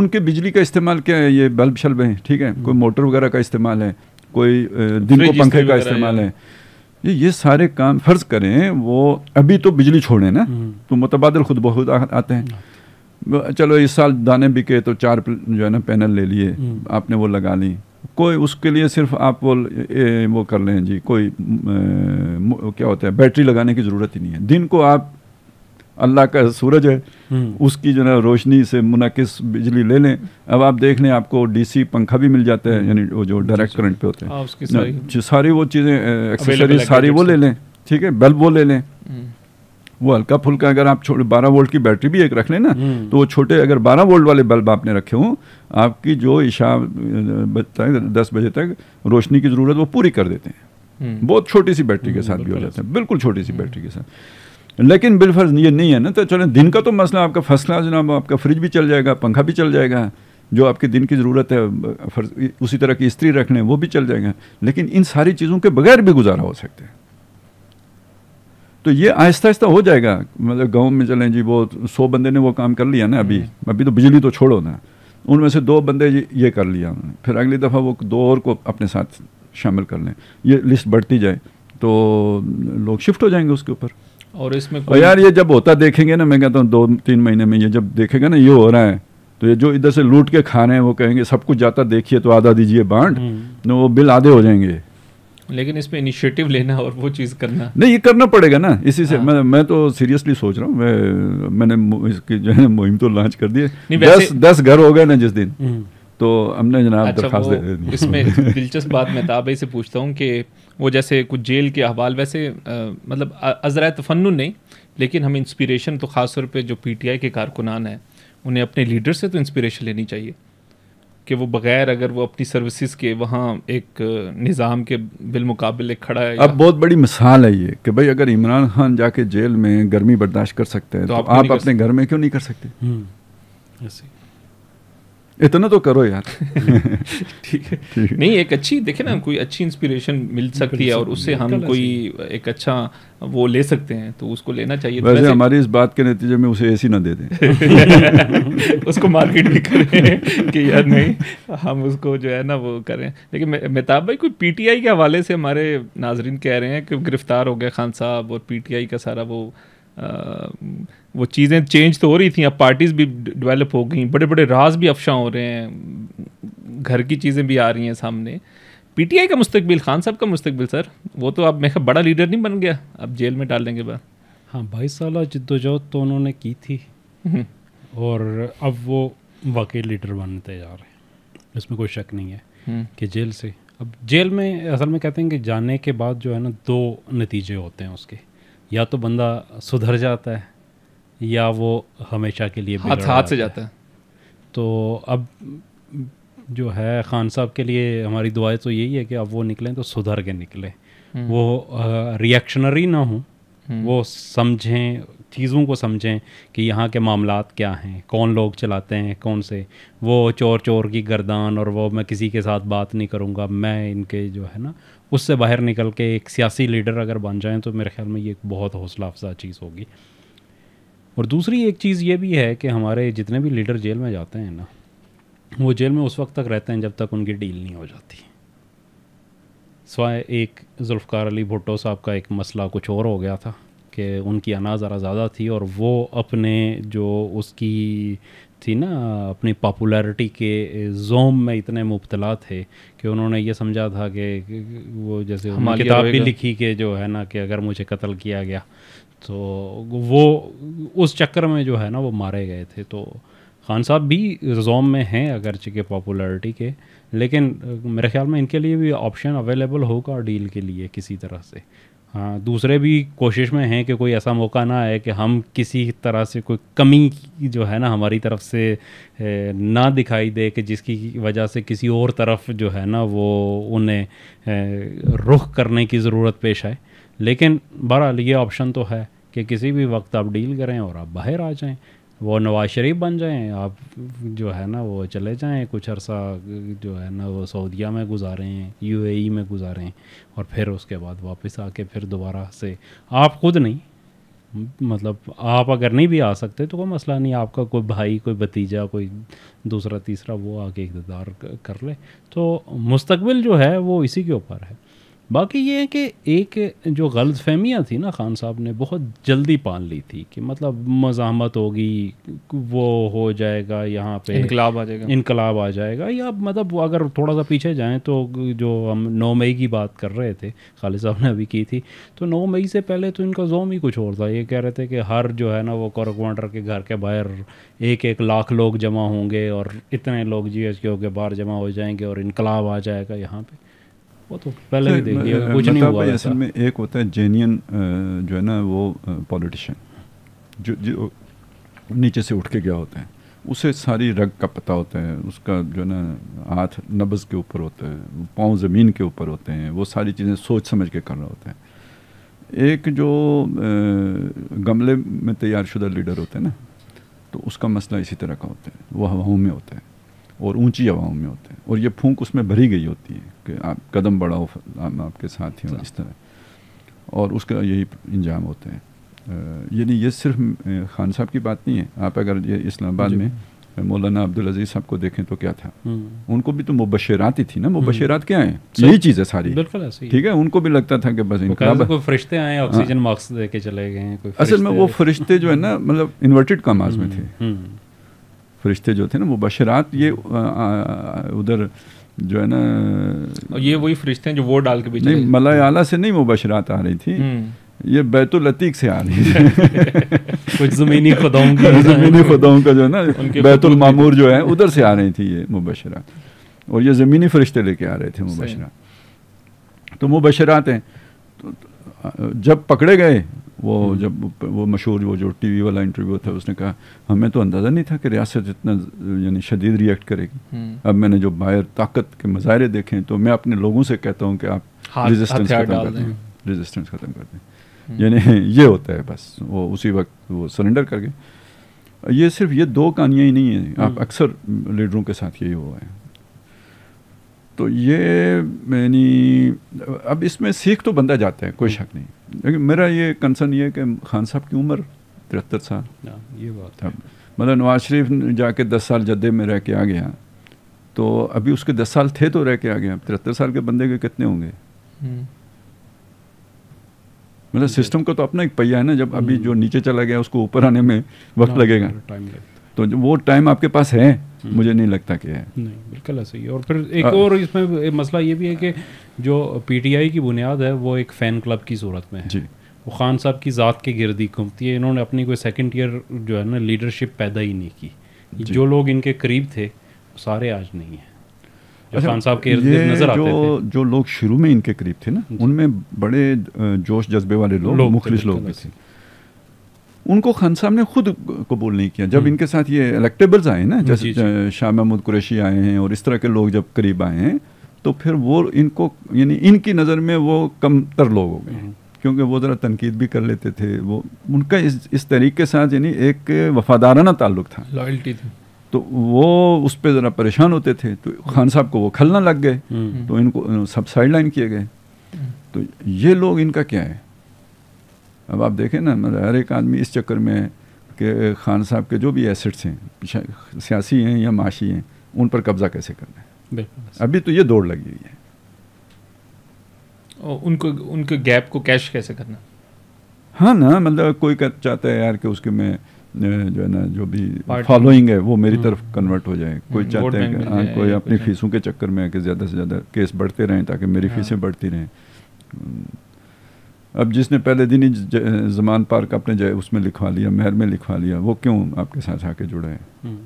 उनके बिजली का इस्तेमाल क्या है ये बल्ब शल्ब है ठीक है कोई मोटर वगैरह का इस्तेमाल है कोई दिन को पंखे का इस्तेमाल है ये ये सारे काम फर्ज करें वो अभी तो बिजली छोड़े ना हम्म। तो मुतबादल खुद बहुत आते हैं हम्म। चलो इस साल दाने बिके तो चार जो है ना पैनल ले लिए हम्म। आपने वो लगा ली कोई उसके लिए सिर्फ आप वो ए, वो कर लें जी कोई ए, क्या होता है बैटरी लगाने की ज़रूरत ही नहीं है दिन को आप अल्लाह का सूरज है हम्म। उसकी जो है रोशनी से मुनकस बिजली ले लें अब आप देख लें आपको डीसी पंखा भी मिल जाता है यानी वो जो डायरेक्ट करंट पे होते हैं हाँ, सारी वो चीज़ें एक्सेसरी सारी वो ले लें ठीक है बल्ब वो ले लें वो हल्का फुल्का अगर आप छोटे बारह वोल्ट की बैटरी भी एक रख लेना हम्म। तो वो छोटे अगर बारह वोल्ट वाले बल्ब आपने रखे हों आपकी जो ईशा दस बजे तक रोशनी की ज़रूरत वो पूरी कर देते हैं हम्म। बहुत छोटी सी बैटरी के हम्म, साथ भी हो जाते हैं बिल्कुल छोटी सी बैटरी के साथ लेकिन बिलफर्ज ये नहीं है ना तो चलें दिन का तो मसला आपका फर्स्ट क्लास जनाब आपका फ्रिज भी चल जाएगा पंखा भी चल जाएगा जो आपके दिन की ज़रूरत है उसी तरह की स्त्री रख लें वो भी चल जाएगा लेकिन इन सारी चीज़ों के बगैर भी गुजारा हो सकते हैं तो ये आहिस्ता आहिस्ता हो जाएगा मतलब गांव में चलें जी वो सौ बंदे ने वो काम कर लिया ना अभी हम्म। अभी तो बिजली तो छोड़ो ना उनमें से दो बंदे ये कर लिया उन्होंने फिर अगली दफ़ा वो दो और को अपने साथ शामिल कर लें ये लिस्ट बढ़ती जाए तो लोग शिफ्ट हो जाएंगे उसके ऊपर और इसमें और यार ये जब होता देखेंगे ना मैं कहता हूँ दो तीन महीने में ये जब देखेगा ना ये हो रहा है तो ये जो इधर से लूट के खा रहे हैं वो कहेंगे सब कुछ जाता देखिए तो आधा दीजिए बांट तो वो बिल आधे हो जाएंगे लेकिन इसमें इनिशिएटिव लेना और वो चीज़ करना नहीं ये करना पड़ेगा ना इसी से हाँ। मैं मैं तो सीरियसली सोच रहा हूँ मैं मैंने इसकी जो है मुहिम तो लॉन्च कर दी दस दस घर हो गए ना जिस दिन हम्म। तो हमने जनाब अच्छा, दे इसमें दिलचस्प बात मैं ताबे से पूछता हूँ कि वो जैसे कुछ जेल के अहवाल वैसे आ, मतलब अजरा तफन नहीं लेकिन हमें इंस्पिरेशन तो ख़ास तौर पर जो पी टी आई के कारकुनान हैं उन्हें अपने लीडर से तो इंस्पिरेशन लेनी चाहिए कि वो बगैर अगर वो अपनी सर्विसेज के वहाँ एक निज़ाम के बिलमुकाबले खड़ा है अब बहुत बड़ी मिसाल है ये कि भाई अगर इमरान खान जाके जेल में गर्मी बर्दाश्त कर सकते हैं तो, तो आप, आप अपने घर में क्यों नहीं कर सकते हम्म, इतना तो करो यार ठीक है नहीं एक अच्छी देखे ना कोई अच्छी इंस्पिरेशन मिल सकती है और उससे हम कोई एक अच्छा वो ले सकते हैं तो उसको लेना चाहिए वैसे हमारी इस बात के नतीजे में उसे एसी ना दे दें उसको मार्केट भी करें कि यार नहीं हम उसको जो है ना वो करें लेकिन मेहताब भाई कोई पीटीआई के हवाले से हमारे नाजरीन कह रहे हैं कि गिरफ्तार हो गया खान साहब और पीटीआई का सारा वो वो चीज़ें चेंज तो हो रही थी अब पार्टीज़ भी डेवलप हो गई बड़े बड़े राज भी अफशा हो रहे हैं घर की चीज़ें भी आ रही हैं सामने पीटीआई का मुस्तबिल खान साहब का मुस्तबिल सर वो तो अब मैं बड़ा लीडर नहीं बन गया अब जेल में डालने के बाद हाँ बाईस साल जद्दोजहद तो उन्होंने की थी हम्म। और अब वो वाकई लीडर बनते जा रहे हैं इसमें कोई शक नहीं है हम्म। कि जेल से अब जेल में असल में कहते हैं कि जाने के बाद जो है ना दो नतीजे होते हैं उसके या तो बंदा सुधर जाता है या वो हमेशा के लिए हाथ हाथ से जाता है।, तो अब जो है खान साहब के लिए हमारी दुआएं तो यही है कि अब वो निकलें तो सुधर के निकलें हम्म। वो रिएक्शनरी ना हो हम्म। वो समझें चीज़ों को समझें कि यहाँ के मामला क्या हैं कौन लोग चलाते हैं कौन से वो चोर चोर की गर्दान और वो मैं किसी के साथ बात नहीं करूँगा मैं इनके जो है ना उससे बाहर निकल के एक सियासी लीडर अगर बन जाएँ तो मेरे ख्याल में ये एक बहुत हौसला अफजा चीज़ होगी और दूसरी एक चीज़ ये भी है कि हमारे जितने भी लीडर जेल में जाते हैं ना वो जेल में उस वक्त तक रहते हैं जब तक उनकी डील नहीं हो जाती सवाए एक जुल्फ़ार अली भुट्टो साहब का एक मसला कुछ और हो गया था कि उनकी अना ज़रा ज़्यादा थी और वो अपने जो उसकी थी ना अपनी पॉपुलैरिटी के जोम में इतने मुबतला थे कि उन्होंने ये समझा था कि वो जैसे किताब भी लिखी कि जो है ना कि अगर मुझे कत्ल किया गया तो वो उस चक्कर में जो है ना वो मारे गए थे तो खान साहब भी जोम में हैं अगर के पॉपुलैरिटी के लेकिन मेरे ख्याल में इनके लिए भी ऑप्शन अवेलेबल होगा डील के लिए किसी तरह से हाँ दूसरे भी कोशिश में हैं कि कोई ऐसा मौका ना आए कि हम किसी तरह से कोई कमी जो है ना हमारी तरफ से ना दिखाई दे कि जिसकी वजह से किसी और तरफ जो है ना वो उन्हें रुख करने की ज़रूरत पेश आए लेकिन बहरहाल ये ऑप्शन तो है कि किसी भी वक्त आप डील करें और आप बाहर आ जाएं वो नवाज शरीफ बन जाएं आप जो है ना वो चले जाएं कुछ अरसा जो है ना वो सऊदिया में गुजारें यूएई में गुजारें और फिर उसके बाद वापस आके फिर दोबारा से आप खुद नहीं मतलब आप अगर नहीं भी आ सकते तो कोई मसला नहीं आपका कोई भाई कोई भतीजा कोई दूसरा तीसरा वो आके इकतदार कर ले तो मुस्तबिल जो है वो इसी के ऊपर है बाकी ये है कि एक जो गलत फहमियाँ थी ना खान साहब ने बहुत जल्दी पाल ली थी कि मतलब मजामत होगी वो हो जाएगा यहाँ पे इनकलाब आ जाएगा इनकलाब आ जाएगा या मतलब अगर थोड़ा सा पीछे जाएं तो जो हम नौ मई की बात कर रहे थे खालिद साहब ने अभी की थी तो नौ मई से पहले तो इनका जोम ही कुछ और था ये कह रहे थे कि हर जो है ना वो कॉरकवाटर के घर के बाहर एक एक लाख लोग जमा होंगे और इतने लोग जी एच के बाहर जमा हो जाएंगे और इनकलाब आ जाएगा यहाँ पर वो तो पहले भी तो, देख लिया कुछ नहीं मतलब हुआ असल में एक होता है जेन्यन जो है ना वो पॉलिटिशियन जो जो नीचे से उठ के गया होता है उसे सारी रग का पता होता है उसका जो है ना हाथ नब्ज़ के ऊपर होता है पाँव ज़मीन के ऊपर होते हैं वो सारी चीज़ें सोच समझ के कर रहा होता है एक जो गमले में तैयार शुदा लीडर होते हैं ना तो उसका मसला इसी तरह का होता है वो हवाओं में होता है और ऊंची हवाओं में होते हैं और ये फूंक उसमें भरी गई होती है कि आप कदम बढ़ाओ आपके ही हाँ। इस तरह और उसका यही इंजाम होते हैं यानी ये सिर्फ खान साहब की बात नहीं है आप अगर ये इस्लामाबाद में मौलाना अब्दुल अजीज साहब को देखें तो क्या था हम्म। उनको भी तो मुबशरात ही थी ना हम्म। मुबशरात क्या है यही चीज़ है सारी बिल्कुल ठीक है उनको भी लगता था कि बस कोई फरिश्ते आए हाँ। ऑक्सीजन मास्क दे के चले गए असल में वो फरिश्ते जो है ना मतलब इन्वर्टेड कमाज में हम्म, थे फरिश्ते जो थे ना मुबशरात ये उधर जो है ना ये वही फरिश्ते हैं जो वो डाल के बीच नहीं मलायाला से नहीं मुबशरात आ रही थी हम्म। ये बैतुलतीक से आ रही है कुछ ज़मीनी खुदाओं का ज़मीनी खुदाओं का जो है ना बैतुल मामूर जो है उधर से आ रही थी ये मुबशरात और ये ज़मीनी फरिश्ते लेके आ रहे थे मुबशरात तो मुबशरात हैं तो, तो जब पकड़े गए वो हम्म। जब वो मशहूर वो जो टीवी वाला इंटरव्यू था उसने कहा हमें तो अंदाज़ा नहीं था कि रियासत इतना यानी शदीद रिएक्ट करेगी हम्म। अब मैंने जो बाहर ताकत के मज़ाहरे देखे हैं तो मैं अपने लोगों से कहता हूँ कि आप रेजिस्टेंस खत्म कर दें रेजिस्टेंस ख़त्म हम्म। कर दें यानी ये होता है बस वो उसी वक्त वो सरेंडर कर गए ये सिर्फ ये दो कहानियाँ ही नहीं हैं आप अक्सर लीडरों के साथ यही हुआ है तो ये मैंने अब इसमें सीख तो बंदा जाता है कोई शक नहीं लेकिन मेरा ये कंसर्न ये है कि खान साहब की उम्र तिहत्तर साल हाँ, ये बात है मतलब नवाज शरीफ जाके दस साल जद्दे में रह के आ गया तो अभी उसके दस साल थे तो रह के आ गया तिहत्तर साल के बंदे के कितने होंगे हम्म। मतलब सिस्टम का तो अपना एक पहिया है ना जब अभी हम्म। जो नीचे चला गया उसको ऊपर आने में वक्त हाँ, लगेगा तो वो टाइम आपके पास है हम्म। मुझे नहीं लगता कि है नहीं बिल्कुल ऐसा ही है और फिर एक आ, और इसमें एक मसला ये भी है कि जो पीटीआई की बुनियाद है वो एक फ़ैन क्लब की सूरत में है जी वो खान साहब की ज़ात के गिरदी घूमती है इन्होंने अपनी कोई सेकंड ईयर जो है ना लीडरशिप पैदा ही नहीं की जो लोग इनके करीब थे सारे आज नहीं हैं अच्छा, खान साहब के ये नजर आते जो, थे। जो लोग शुरू में इनके करीब थे ना उनमें बड़े जोश जज्बे वाले लोग मुखलिस लोग भी थे, थे उनको खान साहब ने खुद कबूल नहीं किया जब हम्म। इनके साथ ये इलेक्टेबल्स आए ना जैसे शाह महमूद कुरैशी आए हैं और इस तरह के लोग जब करीब आए हैं तो फिर वो इनको यानी इनकी नज़र में वो कमतर लोग हो गए हैं हम्म। क्योंकि वो ज़रा तनकीद भी कर लेते थे वो उनका इस इस तरीके के साथ यानी एक वफादाराना ताल्लुक था लॉयल्टी थी तो वो उस पर ज़रा परेशान होते थे तो हम्म। खान साहब को वो खलना लग गए तो इनको सब साइड लाइन किए गए तो ये लोग इनका क्या है अब आप देखें ना मतलब हर एक आदमी इस चक्कर में है कि खान साहब के जो भी एसेट्स हैं सियासी हैं या माशी हैं उन पर कब्जा कैसे करना है अभी तो ये दौड़ लगी हुई है और उनको उनके गैप को कैश कैसे करना हाँ ना मतलब कोई कर चाहता है यार कि उसके में जो है ना जो भी फॉलोइंग है वो मेरी हम्म। तरफ कन्वर्ट हो जाए कोई हम्म, चाहते हैं हाँ कोई अपनी फीसों के चक्कर में है कि ज़्यादा से ज़्यादा केस बढ़ते रहें ताकि मेरी हाँ। फीसें बढ़ती रहें अब जिसने पहले दिन ही जमान पार्क अपने जय उसमें लिखवा लिया महर में लिखवा लिया वो क्यों आपके साथ आके जुड़े हैं हम्म।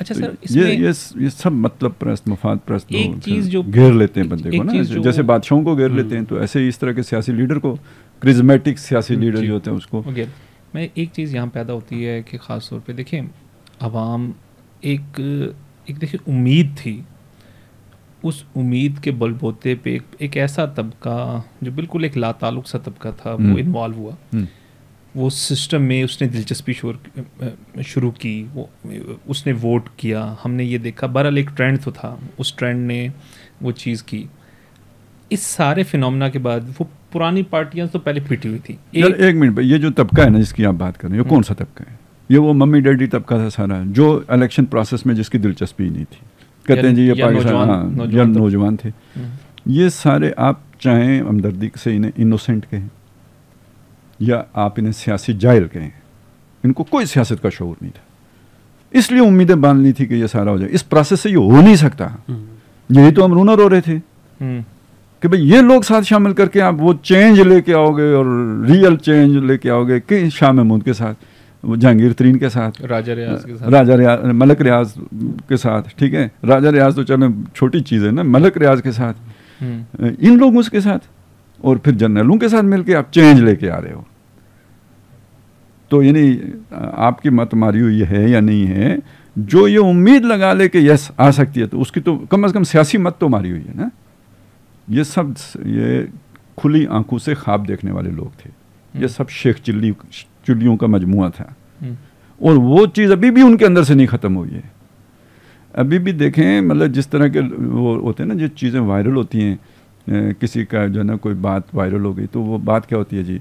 अच्छा तो सर ये ये ये सब मतलब प्रस्त मफाद प्रस्त एक चीज जो घेर लेते हैं बंदे को ना जैसे बादशाहों को घेर हम्म। लेते हैं तो ऐसे ही इस तरह के सियासी लीडर को क्रिजमेटिक सियासी लीडर जो होते हैं उसको मैं एक चीज़ यहाँ पैदा होती है कि ख़ास तौर पे देखिए आवाम एक एक देखिए उम्मीद थी उस उम्मीद के बलबोते पे एक ऐसा तबका जो बिल्कुल एक लाताल्लुक सा तबका था वो इन्वॉल्व हम्म। हुआ हम्म। वो सिस्टम में उसने दिलचस्पी शुरू की वो उसने वोट किया हमने ये देखा बहरहाल एक ट्रेंड तो था उस ट्रेंड ने वो चीज़ की इस सारे फिनमिना के बाद वो पुरानी पार्टियां तो पहले पिटी हुई थी एक, एक मिनट ये जो तबका है ना जिसकी आप बात कर रहे हैं ये हम्म। कौन सा तबका है ये वो मम्मी डैडी तबका था सारा जो इलेक्शन प्रोसेस में जिसकी दिलचस्पी नहीं थी कहते हैं जी ये पाकिस्तान हाँ तो- नौजवान थे ये सारे आप चाहें हमदर्दी से इन्हें इनोसेंट कहें या आप इन्हें सियासी जायल कहें इनको कोई सियासत का शौर नहीं था इसलिए उम्मीदें बांध ली थी कि ये सारा हो जाए इस प्रोसेस से ये हो नहीं सकता हम्म। यही तो हम रूना रो रहे थे हम्म। कि भाई ये लोग साथ शामिल करके आप वो चेंज लेके आओगे और रियल चेंज लेके आओगे कि शाह महमूद के साथ जहांगीर तरीन के साथ राजा रियाज के साथ राजा रियाज मलक रियाज के साथ ठीक है राजा रियाज तो चलो छोटी चीज़ है ना मलक रियाज के साथ हम्म। इन लोगों उसके साथ और फिर जनरलों के साथ मिलके आप चेंज लेके आ रहे हो तो यानी आपकी मत मारी हुई है या नहीं है जो ये उम्मीद लगा ले कि यस आ सकती है तो उसकी तो कम अज़ कम सियासी मत तो मारी हुई है ना ये सब ये खुली आंखों से ख्वाब देखने वाले लोग थे हम्म। ये सब शेख चिल्ली चुल्लियों का मजमु था हम्म। और वो चीज़ अभी भी उनके अंदर से नहीं ख़त्म हुई है अभी भी देखें मतलब जिस तरह के वो होते हैं ना जो चीज़ें वायरल होती हैं किसी का जो है ना कोई बात वायरल हो गई तो वो बात क्या होती है जी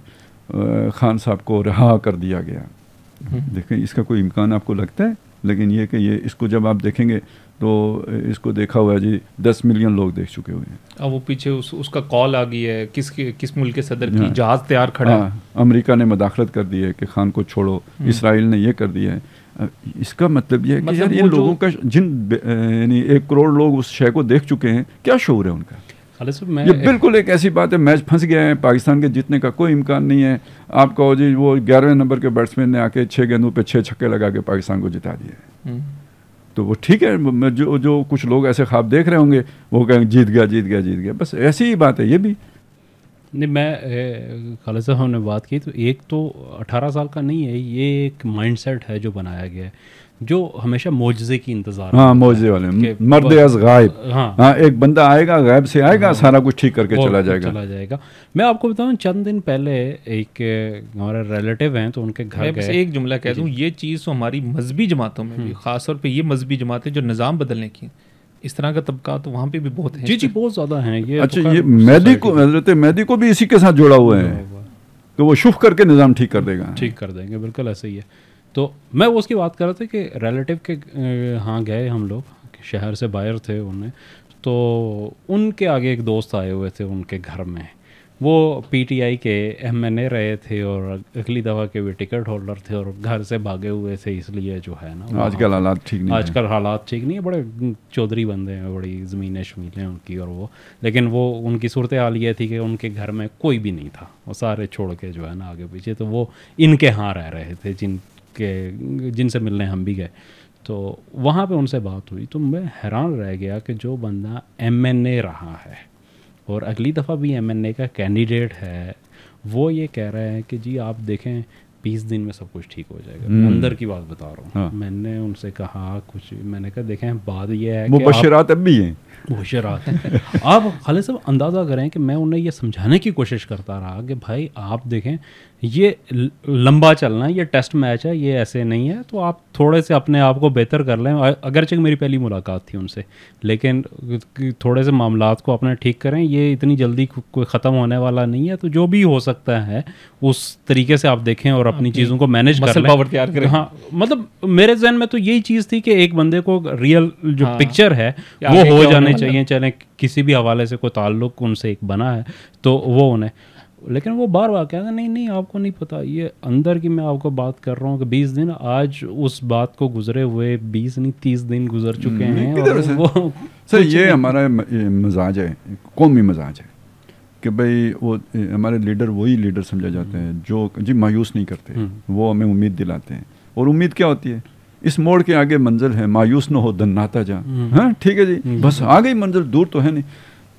खान साहब को रहा कर दिया गया हम्म। देखें इसका कोई इम्कान आपको लगता है लेकिन ये कि ये इसको जब आप देखेंगे तो इसको देखा हुआ है जी दस मिलियन लोग देख चुके हुए हैं अब वो पीछे उस, उसका कॉल आ गई है किस किस मुल्क के सदर की हाँ। जहाज तैयार खड़ा है हाँ, अमेरिका ने मदाखलत कर दी है कि खान को छोड़ो हम्म। इसराइल ने ये कर दिया है इसका मतलब ये है मतलब कि यार इन लोगों का जिन यानी एक करोड़ लोग उस शय को देख चुके हैं क्या शोर है उनका मैं ये बिल्कुल एक ऐसी बात है मैच फंस गया है पाकिस्तान के जीतने का कोई इम्कान नहीं है आप कहो जी वो ग्यारहवें नंबर के बैट्समैन ने आके छः गेंदों पे छः छक्के लगा के पाकिस्तान को जिता दिया है हम्म। तो वो ठीक है जो जो कुछ लोग ऐसे ख्वाब देख रहे होंगे वो कहेंगे जीत गया जीत गया जीत गया बस ऐसी ही बात है ये भी नहीं मैं खालिद साहब ने बात की तो एक तो 18 साल का नहीं है ये एक माइंडसेट है जो बनाया गया है जो हमेशा मोजे की इंतजार हाँ मोजे वाले मर्द गायब हाँ, हाँ एक बंदा आएगा गायब से आएगा हाँ, सारा कुछ ठीक करके चला जाएगा चला जाएगा मैं आपको बताऊँ चंद दिन पहले एक हमारे रिलेटिव हैं तो उनके घर गए एक जुमला कह दूँ ये चीज़ तो हमारी मजहबी जमातों में भी हम्म। खासतौर पर ये मजहबी जमातें जो निज़ाम बदलने की इस तरह का तबका तो वहाँ पे भी बहुत है जी जी बहुत ज़्यादा है ये अच्छा तो ये मैदी को हजरत मैदी को भी इसी के साथ जुड़ा हुआ है तो वो शुभ करके निज़ाम ठीक कर देगा ठीक कर देंगे बिल्कुल ऐसे ही है तो मैं वो उसकी बात कर रहा था कि रिलेटिव के हाँ गए हम लोग शहर से बाहर थे उन्हें तो उनके आगे एक दोस्त आए हुए थे उनके घर में वो पीटीआई के एम एन ए रहे थे और अगली दफ़ा के भी टिकट होल्डर थे और घर से भागे हुए थे इसलिए जो है ना आजकल हालात ठीक नहीं आजकल हालात ठीक नहीं है बड़े चौधरी बंदे हैं बड़ी ज़मीनें शमीलें उनकी और वो लेकिन वो उनकी सूरत हाल ये थी कि उनके घर में कोई भी नहीं था वो सारे छोड़ के जो है ना आगे पीछे तो वो इनके यहाँ रह रहे थे जिन के जिनसे मिलने हम भी गए तो वहाँ पे उनसे बात हुई तो मैं हैरान रह गया कि जो बंदा एम रहा है और अगली दफ़ा भी एम का कैंडिडेट है वो ये कह रहे हैं कि जी आप देखें बीस दिन में सब कुछ ठीक हो जाएगा हम्म। अंदर की बात बता रहा हूँ हाँ. मैंने उनसे कहा कुछ मैंने कहा देखें बात यह है मुबशरात अब भी हैं बशरात हैं आप खाले साहब अंदाज़ा करें कि मैं उन्हें यह समझाने की कोशिश करता रहा कि भाई आप देखें ये लंबा चलना है ये टेस्ट मैच है ये ऐसे नहीं है तो आप थोड़े से अपने आप को बेहतर कर लें अगरचे मेरी पहली मुलाकात थी उनसे लेकिन थोड़े से मामला को अपने ठीक करें ये इतनी जल्दी कोई ख़त्म होने वाला नहीं है तो जो भी हो सकता है उस तरीके से आप देखें और अपनी चीज़ों को मैनेज कर पावर तैयार करें हाँ मतलब मेरे जहन में तो यही चीज़ थी कि एक बंदे को रियल जो हाँ, पिक्चर है वो हो जाने चाहिए चाहे किसी भी हवाले से कोई ताल्लुक उनसे एक बना है तो वो उन्हें लेकिन वो बार बार कहता नहीं नहीं आपको नहीं पता ये अंदर की मैं आपको बात कर रहा हूँ कि बीस दिन आज उस बात को गुजरे हुए बीस नहीं तीस दिन गुजर चुके हैं और वो सर ये हमारा मजाज है कौमी मजाज है कि भाई वो हमारे लीडर वही लीडर समझा जाते हैं जो जी मायूस नहीं करते हम्म। वो हमें उम्मीद दिलाते हैं और उम्मीद क्या होती है इस मोड़ के आगे मंजिल है मायूस न हो दन्नाता जा हम्म। हाँ, ठीक है जी हम्म। बस आ गई मंजिल दूर तो है नहीं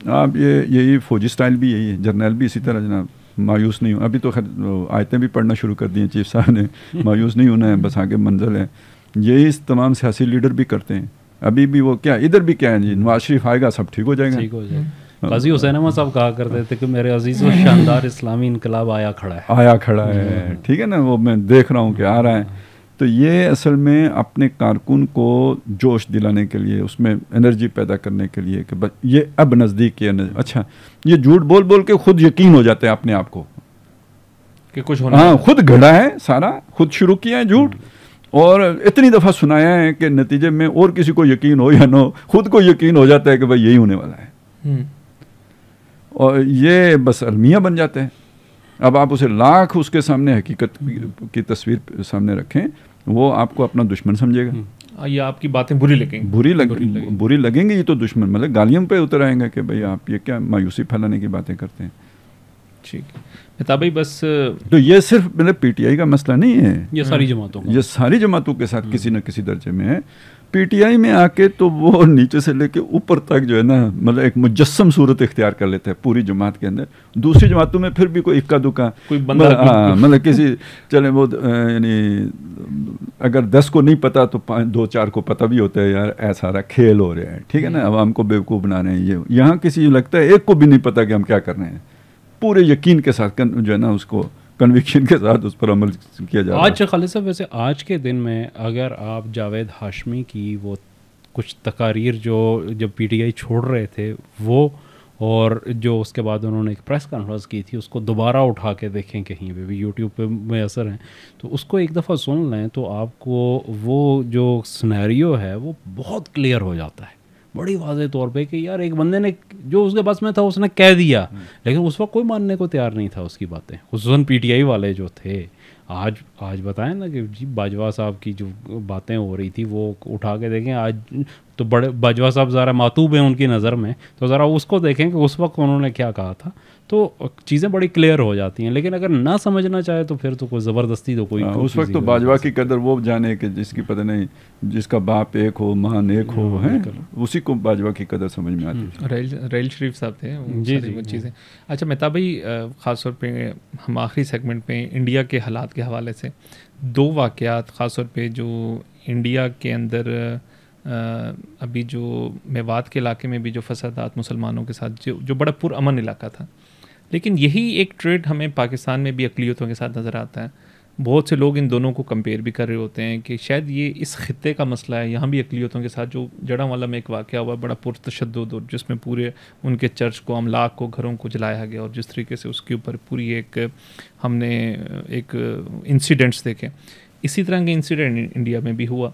आप ये यही फौजी स्टाइल भी यही है जर्नल भी इसी तरह जनाब मायूस नहीं हूँ अभी तो खैर आयतें भी पढ़ना शुरू कर दी हैं चीफ साहब ने मायूस नहीं होना है बस आगे मंजिल है यही तमाम सियासी लीडर भी करते हैं अभी भी वो क्या इधर भी क्या है जी नवाज शरीफ आएगा सब ठीक हो जाएगा ठीक हो जाएगा हम्म। हाँ। हुसैन अहमद साहब कहा करते थे कि मेरे अजीज और शानदार इस्लामी इनकलाब आया खड़ा है आया खड़ा है हम्म। ठीक है ना वो मैं देख रहा हूँ कि आ रहा है तो ये असल में अपने कारकुन को जोश दिलाने के लिए उसमें एनर्जी पैदा करने के लिए कि ये अब नज़दीक ये अच्छा ये झूठ बोल बोल के खुद यकीन हो जाता है अपने आप को कि कुछ होना हाँ खुद घड़ा है सारा खुद शुरू किया है झूठ और इतनी दफ़ा सुनाया है कि नतीजे में और किसी को यकीन हो या ना हो खुद को यकीन हो जाता है कि भाई यही होने वाला है हम्म। और ये बस अलमिया बन जाते हैं अब आप उसे लाख उसके सामने हकीकत की तस्वीर सामने रखें वो आपको अपना दुश्मन समझेगा हम्म। ये आपकी बातें बुरी लगेंगी बुरी लग बुरी, बुरी लगेंगी ये तो दुश्मन मतलब गालियों पे उतर आएंगे कि भाई आप ये क्या मायूसी फैलाने की बातें करते हैं ठीक मेहता भाई बस तो ये सिर्फ मतलब पीटीआई का मसला नहीं है ये सारी जमातों ये सारी जमातों के साथ हम्म। किसी न किसी दर्जे में है पीटीआई में आके तो वो नीचे से लेके ऊपर तक जो है ना मतलब एक मुजस्म सूरत इख्तियार कर लेते हैं पूरी जमात के अंदर दूसरी जमातों में फिर भी कोई इक्का दुक्का कोई मतलब, हाँ, मतलब किसी चले वो यानी अगर दस को नहीं पता तो पाँच दो चार को पता भी होता है यार ऐसा रहा खेल हो रहे हैं ठीक है ना आवाम हम्म। को बेवकूफ़ बना रहे हैं ये यहाँ किसी लगता है एक को भी नहीं पता कि हम क्या कर रहे हैं पूरे यकीन के साथ जो है ना उसको कन्विक्शन के साथ उस पर अमल किया जाए आज खालिद साहब वैसे आज के दिन में अगर आप जावेद हाशमी की वो कुछ तकारीर जो जब पीटीआई छोड़ रहे थे वो और जो उसके बाद उन्होंने एक प्रेस कॉन्फ्रेंस की थी उसको दोबारा उठा के देखें कहीं पर भी यूट्यूब पे असर हैं तो उसको एक दफ़ा सुन लें तो आपको वो जो स्नैरियो है वो बहुत क्लियर हो जाता है बड़ी वाजे तौर पे कि यार एक बंदे ने जो उसके बस में था उसने कह दिया लेकिन उस वक्त कोई मानने को तैयार नहीं था उसकी बातें टी पीटीआई वाले जो थे आज आज बताएं ना कि जी बाजवा साहब की जो बातें हो रही थी वो उठा के देखें आज तो बड़े बाजवा साहब ज़रा मातूब हैं उनकी नज़र में तो ज़रा उसको देखें कि उस वक्त उन्होंने क्या कहा था तो चीज़ें बड़ी क्लियर हो जाती हैं लेकिन अगर ना समझना चाहे तो फिर तो कोई ज़बरदस्ती तो हाँ, कोई उस वक्त तो बाजवा की कदर वो जाने के जिसकी पता नहीं जिसका बाप एक हो महान एक हो हाँ, है उसी को बाजवा की कदर समझ में आती हम्म, है रेल रेल शरीफ साहब थे जी जी चीज़ें अच्छा मेहता भाई ख़ासतौर पर हम आखिरी सेगमेंट में इंडिया के हालात के हवाले से दो वाक़ात ख़ासतौर पर जो इंडिया के अंदर अभी जो मेवात के इलाके में भी जो फसादात मुसलमानों के साथ जो जो बड़ा पुरान इलाका था लेकिन यही एक ट्रेड हमें पाकिस्तान में भी अकलीतों के साथ नज़र आता है बहुत से लोग इन दोनों को कंपेयर भी कर रहे होते हैं कि शायद ये इस खत्े का मसला है यहाँ भी अकलीतों के साथ जो जड़ा वाला में एक वाक़ हुआ बड़ा पुरतशद और जिसमें पूरे उनके चर्च को अमलाक को घरों को जलाया गया और जिस तरीके से उसके ऊपर पूरी एक हमने एक इंसिडेंट्स देखे इसी तरह के इंसिडेंट इंडिया में भी हुआ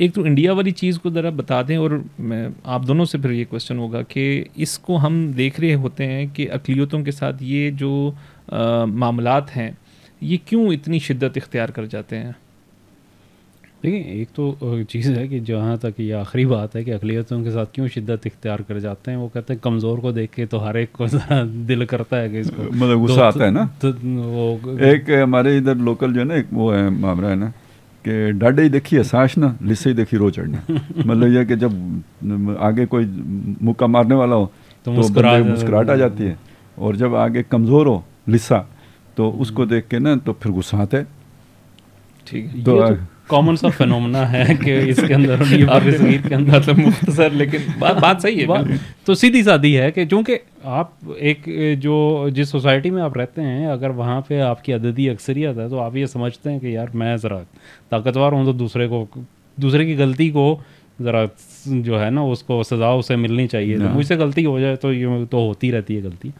एक तो इंडिया वाली चीज़ को ज़रा बता दें और मैं आप दोनों से फिर ये क्वेश्चन होगा कि इसको हम देख रहे होते हैं कि अकलीतों के साथ ये जो मामला हैं ये क्यों इतनी शिद्दत इख्तियार कर जाते हैं देखिए एक तो चीज़ है कि जहाँ तक ये आखिरी बात है कि अकलीतों के साथ क्यों शिद्दत इख्तियार कर जाते हैं वो कहते हैं कमज़ोर को देख के तो हर एक को दिल करता है कि इसको मतलब गुस्सा तो आता है ना तो, तो वो एक हमारे इधर लोकल जो है ना एक वो है मामला है ना कि डाडे ही देखिए साश ना लिस्से ही देखी रो चढ़ना मतलब यह कि जब आगे कोई मुक्का मारने वाला हो तो, तो मुस्कुराहट आ जाती है और जब आगे कमज़ोर हो लिस्सा तो उसको हम्म। देख के ना तो फिर गुस्सा आता है ठीक तो, तो कॉमन सा फेनोमना है कि इसके अंदर और इस गीत के अंदर मतलब तो मुख्तर लेकिन बात बात सही है बात तो सीधी सादी है कि चूंकि आप एक जो जिस सोसाइटी में आप रहते हैं अगर वहाँ पे आपकी अददी अक्सरियत है तो आप ये समझते हैं कि यार मैं ज़रा ताकतवर हूँ तो दूसरे को दूसरे की गलती को ज़रा जो है ना उसको सज़ा उसे मिलनी चाहिए हाँ। तो मुझसे गलती हो जाए तो ये तो होती रहती है गलती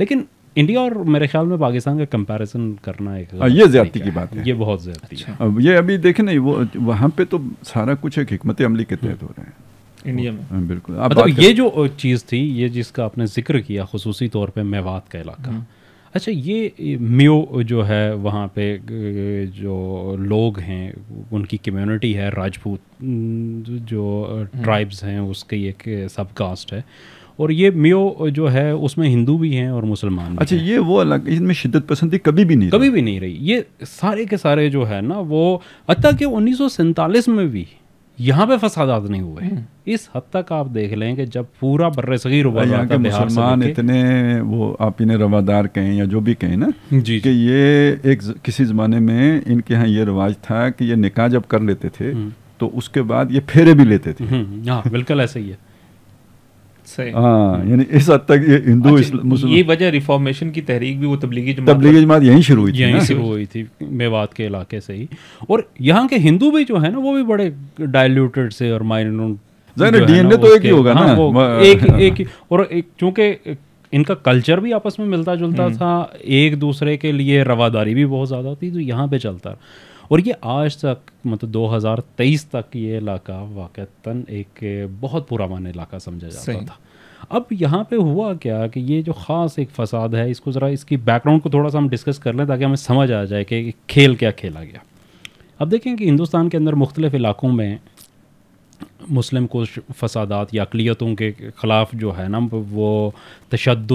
लेकिन इंडिया और मेरे ख्याल में पाकिस्तान का कंपैरिजन करना एक हाँ, ये ज्यादा की बात है ये बहुत ज्यादा अच्छा। अब ये अभी देखे नहीं वो वहाँ पे तो सारा कुछ एक हमत अमली के तहत हो रहे हैं इंडिया में हाँ, बिल्कुल मतलब ये जो चीज़ थी ये जिसका आपने जिक्र किया खसूसी तौर पर मेवात का इलाका हाँ। अच्छा ये म्यो जो है वहाँ पे जो लोग हैं उनकी कम्युनिटी है राजपूत जो ट्राइब्स हैं उसकी एक सब कास्ट है और ये मियो जो है उसमें हिंदू भी हैं और मुसलमान अच्छा ये वो अलग इनमें शिद्दत पसंदी कभी भी नहीं कभी भी नहीं रही ये सारे के सारे जो है ना वो अतः के उन्नीस में भी यहाँ पे फसादात नहीं हुए हम्म। इस हद तक आप देख लें कि जब पूरा बर्र सगीर के मुसलमान इतने वो आप इन्हें रवादार कहें या जो भी कहें ना जी कि ये एक किसी ज़माने में इनके यहाँ ये रिवाज था कि ये निकाह जब कर लेते थे हम्म। तो उसके बाद ये फेरे भी लेते थे हम्म, हाँ बिल्कुल ऐसा ही है हाँ इस हद तक हिंदू अच्छा, मुस्लिम ये वजह रिफॉर्मेशन की तहरीक भी वो तबलीगी जमात तबलीगी जमात यहीं शुरू हुई थी यहीं हुई थी मेवात के इलाके से ही और यहाँ के हिंदू भी जो है ना वो भी बड़े डायल्यूटेड से और माइनर डीएनए तो एक ही होगा हाँ, ना एक एक और एक चूंकि इनका कल्चर भी आपस में मिलता जुलता हम्म। था एक दूसरे के लिए रवादारी भी बहुत ज़्यादा थी तो यहाँ पे चलता और ये आज तक मतलब 2023 तक ये इलाका वाक़ता एक बहुत पुराना इलाका समझा जाता था अब यहाँ पे हुआ क्या कि ये जो ख़ास एक फसाद है इसको ज़रा इसकी बैकग्राउंड को थोड़ा सा हम डिस्कस कर लें ताकि हमें समझ आ जाए कि खेल क्या खेला गया अब देखें कि हिंदुस्तान के अंदर मुख्तलिफ़ इलाकों में मुस्लिम कुछ फसादात या अकलीतों के ख़िलाफ़ जो है ना वो तशद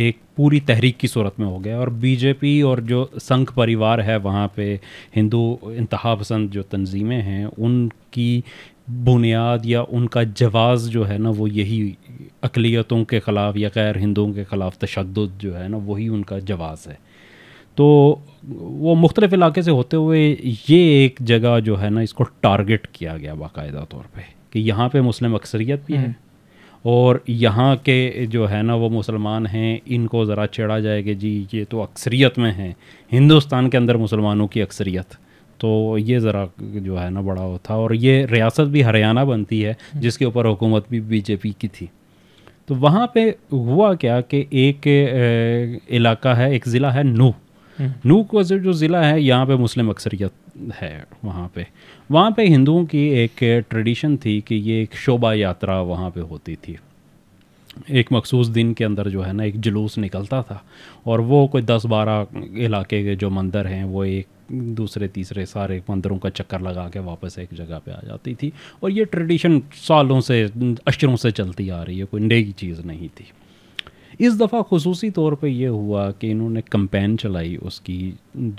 एक पूरी तहरीक की सूरत में हो गया और बीजेपी और जो संघ परिवार है वहाँ पे हिंदू इंतहा पसंद जो तंजीमें हैं उनकी बुनियाद या उनका जवाज़ जो है ना वो यही अकलीतों के ख़िलाफ़ या गैर हिंदुओं के ख़िलाफ़ तशद जो है ना वही उनका जवाज़ है तो वो मुख्तलिफ़ इलाके से होते हुए ये एक जगह जो है ना इसको टारगेट किया गया बाकायदा तौर पर कि यहाँ पर मुस्लिम अक्सरियत भी है हम्म। और यहाँ के जो है ना वो मुसलमान हैं इनको ज़रा चेड़ा जाए कि जी ये तो अक्सरियत में हैं हिंदुस्तान के अंदर मुसलमानों की अक्सरियत तो ये ज़रा जो है ना बड़ा होता और ये रियासत भी हरियाणा बनती है जिसके ऊपर हुकूमत भी बीजेपी की थी तो वहाँ पे हुआ क्या कि एक इलाका है एक ज़िला है नू हम्म। नू को जो ज़िला है यहाँ पे मुस्लिम अक्सरियत है वहाँ पे वहाँ पे हिंदुओं की एक ट्रेडिशन थी कि ये एक शोभा यात्रा वहाँ पे होती थी एक मखसूस दिन के अंदर जो है ना एक जुलूस निकलता था और वो कोई दस बारह इलाके के जो मंदिर हैं वो एक दूसरे तीसरे सारे मंदिरों का चक्कर लगा के वापस एक जगह पे आ जाती थी और ये ट्रेडिशन सालों से अशरों से चलती आ रही है कोई नई चीज़ नहीं थी इस दफ़ा खसूसी तौर पर यह हुआ कि इन्होंने कंपेन चलाई उसकी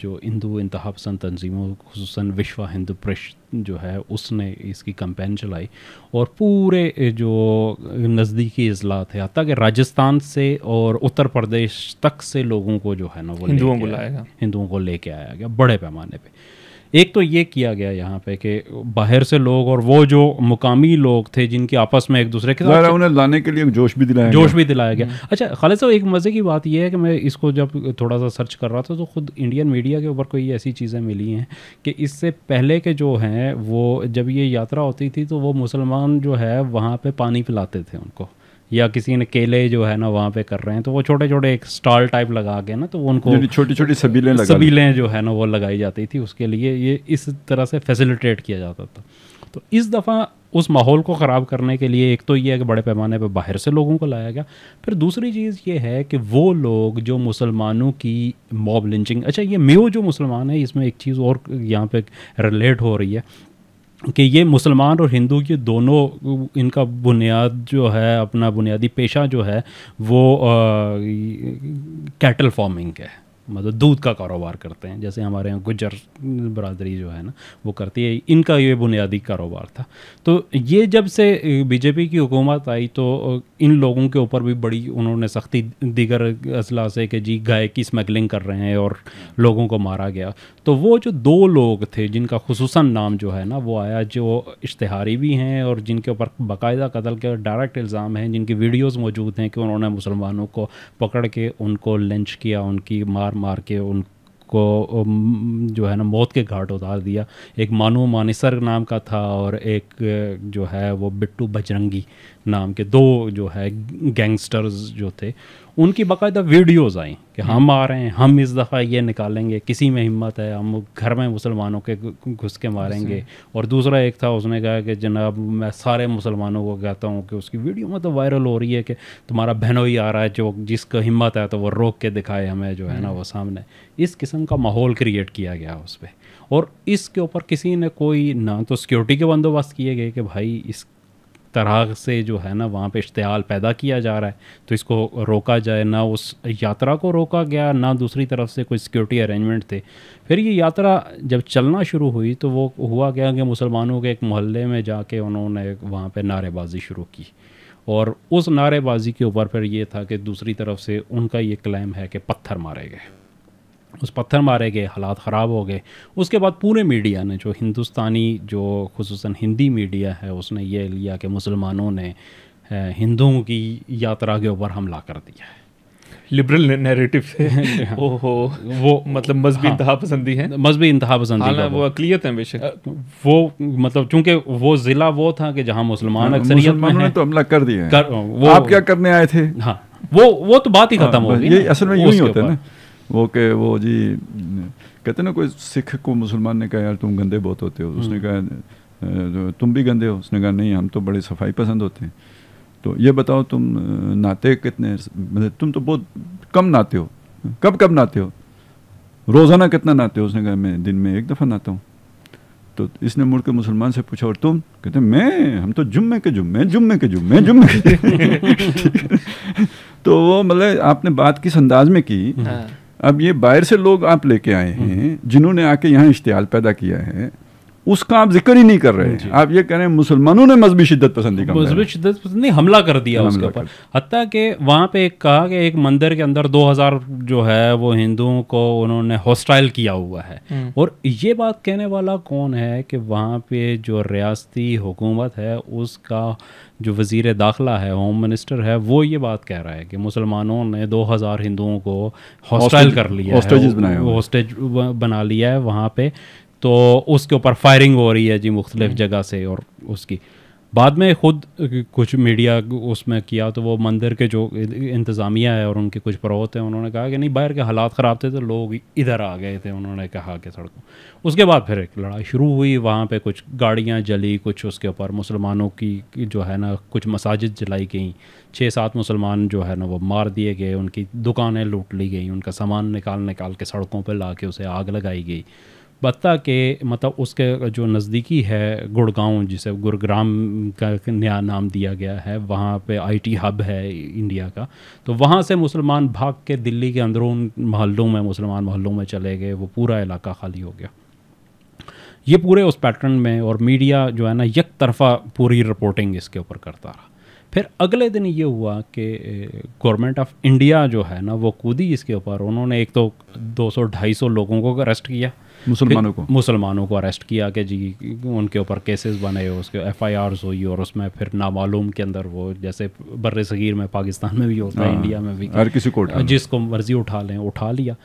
जो हिंदू इंतहा पसंद तनजीमों खूस विश्वा हिंदू प्रश जो है उसने इसकी कंपेन चलाई और पूरे जो नज़दीकी अजला थे हत्या कि राजस्थान से और उत्तर प्रदेश तक से लोगों को जो है ना वो हिंदुओं को लाया हिंदुओं को लेके आया गया बड़े पैमाने पर एक तो ये किया गया यहाँ पे कि बाहर से लोग और वो जो मुकामी लोग थे जिनके आपस में एक दूसरे के साथ उन्हें लाने के लिए जोश भी दिलाया जोश भी दिलाया गया हम्म। अच्छा खालिद साहब एक मज़े की बात यह है कि मैं इसको जब थोड़ा सा सर्च कर रहा था तो खुद इंडियन मीडिया के ऊपर कोई ऐसी चीज़ें मिली हैं कि इससे पहले के जो हैं वो जब ये यात्रा होती थी तो वो मुसलमान जो है वहाँ पर पानी पिलाते थे उनको या किसी ने केले जो है ना वहाँ पे कर रहे हैं तो वो छोटे छोटे एक स्टॉल टाइप लगा के ना तो उनको छोटी छोटी सबीलें सबीलें जो है ना वो लगाई जाती थी उसके लिए ये इस तरह से फैसिलिटेट किया जाता था तो इस दफ़ा उस माहौल को ख़राब करने के लिए एक तो ये है कि बड़े पैमाने पर बाहर से लोगों को लाया गया फिर दूसरी चीज़ ये है कि वो लोग जो मुसलमानों की मॉब लिंचिंग अच्छा ये मेो जो मुसलमान है इसमें एक चीज़ और यहाँ पे रिलेट हो रही है कि ये मुसलमान और हिंदू ये दोनों इनका बुनियाद जो है अपना बुनियादी पेशा जो है वो कैटल फार्मिंग है मतलब दूध का कारोबार करते हैं जैसे हमारे यहाँ गुजर बरदरी जो है ना वो करती है इनका ये बुनियादी कारोबार था तो ये जब से बीजेपी की हुकूमत आई तो इन लोगों के ऊपर भी बड़ी उन्होंने सख्ती दीगर असला से कि जी गाय की स्मगलिंग कर रहे हैं और लोगों को मारा गया तो वो जो दो लोग थे जिनका खसूस नाम जो है ना वो आया जो इश्तहारी भी हैं और जिनके ऊपर बाकायदा कतल के डायरेक्ट इल्ज़ाम हैं जिनकी वीडियोज़ मौजूद हैं कि उन्होंने मुसलमानों को पकड़ के उनको लंच किया उनकी मार मार मार के उन को जो है ना मौत के घाट उतार दिया एक मानो मानिसर नाम का था और एक जो है वो बिट्टू बजरंगी नाम के दो जो है गैंगस्टर्स जो थे उनकी बाकायदा वीडियोज़ आई कि हम्म। हम आ रहे हैं हम इस दफ़ा ये निकालेंगे किसी में हिम्मत है हम घर में मुसलमानों के घुस के मारेंगे और दूसरा एक था उसने कहा कि जनाब मैं सारे मुसलमानों को कहता हूँ कि उसकी वीडियो मतलब तो वायरल हो रही है कि तुम्हारा ही आ रहा है जो जिसको हिम्मत है तो वो रोक के दिखाए हमें जो है ना हम्म। वो सामने इस किस्म का माहौल क्रिएट किया गया उस पर और इसके ऊपर किसी ने कोई ना तो सिक्योरिटी के बंदोबस्त किए गए कि भाई इस तरह से जो है ना वहाँ पे इश्तहाल पैदा किया जा रहा है तो इसको रोका जाए ना उस यात्रा को रोका गया ना दूसरी तरफ से कोई सिक्योरिटी अरेंजमेंट थे फिर ये यात्रा जब चलना शुरू हुई तो वो हुआ क्या कि मुसलमानों के एक मोहल्ले में जाके उन्होंने वहाँ पर नारेबाजी शुरू की और उस नारेबाजी के ऊपर फिर ये था कि दूसरी तरफ से उनका ये क्लेम है कि पत्थर मारे गए उस पत्थर मारे गए हालात ख़राब हो गए उसके बाद पूरे मीडिया ने जो हिंदुस्तानी जो खसूस हिंदी मीडिया है उसने ये लिया कि मुसलमानों ने हिंदुओं की यात्रा के ऊपर हमला कर दिया है लिबरल नैरेटिव से हाँ। ओ हो वो मतलब मजहबी हाँ, इंतहा पसंदी है मजहबी इंतहा पसंदी हाँ, वो अकलीत है बेशक वो मतलब चूंकि वो ज़िला वो था कि जहाँ मुसलमान हाँ, अक्सरियत में है तो हमला कर दिया कर, वो आप क्या करने आए थे हाँ वो वो तो बात ही हाँ, खत्म हो गई असल में यूं ही होता है ना वो के वो जी कहते ना कोई सिख को मुसलमान ने कहा यार तुम गंदे बहुत होते हो उसने हम्म। कहा तुम भी गंदे हो उसने कहा नहीं हम तो बड़े सफाई पसंद होते हैं तो ये बताओ तुम नाते कितने मतलब तुम तो बहुत कम नाते हो कब कब नाते हो रोज़ाना कितना नाते हो उसने कहा मैं दिन में एक दफ़ा नाता हूँ तो इसने मुड़ के मुसलमान से पूछा और तुम कहते मैं हम तो जुम्मे के जुम्मे जुम्मे के जुम्मे जुम्मे तो वो मतलब आपने बात किस अंदाज में की हाँ। अब ये बाहर से लोग आप लेके आए हैं जिन्होंने आके यहाँ इश्तियाल पैदा किया है उसका आप जिक्र ही नहीं कर रहे हैं आप ये कह रहे हैं मुसलमानों ने मजहबी शिद्दत पसंदी का मजहबी शिद्दत पसंदी हमला कर दिया उसके ऊपर हत्या के वहाँ पे एक कहा कि एक मंदिर के अंदर 2000 जो है वो हिंदुओं को उन्होंने हॉस्टाइल किया हुआ है हम्म। और ये बात कहने वाला कौन है कि वहाँ पे जो रियासती हुकूमत है उसका जो वजीर दाखिला है होम मिनिस्टर है वो ये बात कह रहा है कि मुसलमानों ने 2000 हिंदुओं को हॉस्टाइल कर लिया हॉस्टेज बना लिया है वहाँ पे तो उसके ऊपर फायरिंग हो रही है जी मुख्तलिफ हम्म। जगह से और उसकी बाद में ख़ुद कुछ मीडिया उसमें किया तो वो मंदिर के जो इंतज़ामिया है और उनके कुछ प्रवत हैं उन्होंने कहा कि नहीं बाहर के हालात ख़राब थे तो लोग इधर आ गए थे उन्होंने कहा कि सड़कों उसके बाद फिर एक लड़ाई शुरू हुई वहाँ पे कुछ गाड़ियाँ जली कुछ उसके ऊपर मुसलमानों की जो है ना कुछ मसाजिद जलाई गई छः सात मुसलमान जो है ना वो मार दिए गए उनकी दुकानें लूट ली गई उनका सामान निकाल निकाल के सड़कों पर ला के उसे आग लगाई गई बत्ता के मतलब उसके जो नज़दीकी है गुड़गांव जिसे गुरुग्राम का नया नाम दिया गया है वहाँ पे आईटी हब है इंडिया का तो वहाँ से मुसलमान भाग के दिल्ली के अंदरून मोहल्लों में मुसलमान मोहल्लों में चले गए वो पूरा इलाका खाली हो गया ये पूरे उस पैटर्न में और मीडिया जो है ना यक तरफा पूरी रिपोर्टिंग इसके ऊपर करता रहा फिर अगले दिन ये हुआ कि गवर्नमेंट ऑफ इंडिया जो है ना वो कूदी इसके ऊपर उन्होंने एक तो 200 250 लोगों को अरेस्ट किया मुसलमानों को मुसलमानों को अरेस्ट किया कि जी उनके ऊपर केसेस बने उसके एफ आई आर हुई और उसमें फिर नामालूम के अंदर वो जैसे बर सगीर में पाकिस्तान में भी होता है इंडिया हाँ, में भी हर किसी को जिसको मर्जी उठा लें उठा लिया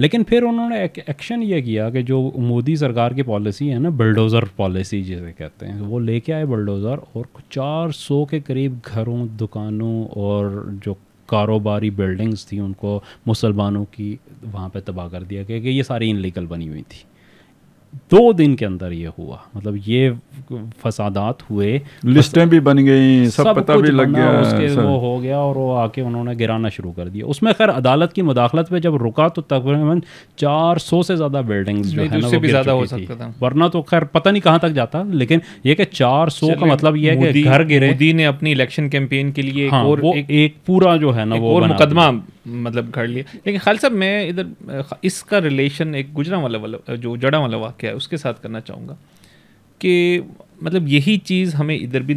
लेकिन फिर उन्होंने एक, एक्शन ये किया कि जो मोदी सरकार की पॉलिसी है ना बल्डोज़र पॉलिसी जिसे कहते हैं वो लेके आए बल्डोज़र और चार सौ के करीब घरों दुकानों और जो कारोबारी बिल्डिंग्स थी उनको मुसलमानों की वहाँ पर तबाह कर दिया गया कि ये सारी इनलीगल बनी हुई थी दो दिन के अंदर ये हुआ मतलब ये फसादात हुए लिस्टें भी बन गई सब, सब पता भी लग गया उसके सब। वो हो गया और वो आके उन्होंने गिराना शुरू कर दिया उसमें खैर अदालत की मुदाखलत पे जब रुका तो तकरीबन 400 से ज़्यादा बिल्डिंग्स जो है ना वो ज़्यादा हो सकता था वरना तो खैर पता नहीं कहाँ तक जाता लेकिन ये कि 400 का मतलब ये है कि घर गिरे मोदी ने अपनी इलेक्शन कैंपेन के लिए हाँ, और एक पूरा जो है ना वो मुकदमा मतलब घर लिया लेकिन खाल साहब मैं इधर इसका रिलेशन एक गुजरा वाला वाला जो जड़ा वाला वाक़ क्या है उसके साथ करना चाहूँगा कि मतलब यही चीज़ हमें इधर भी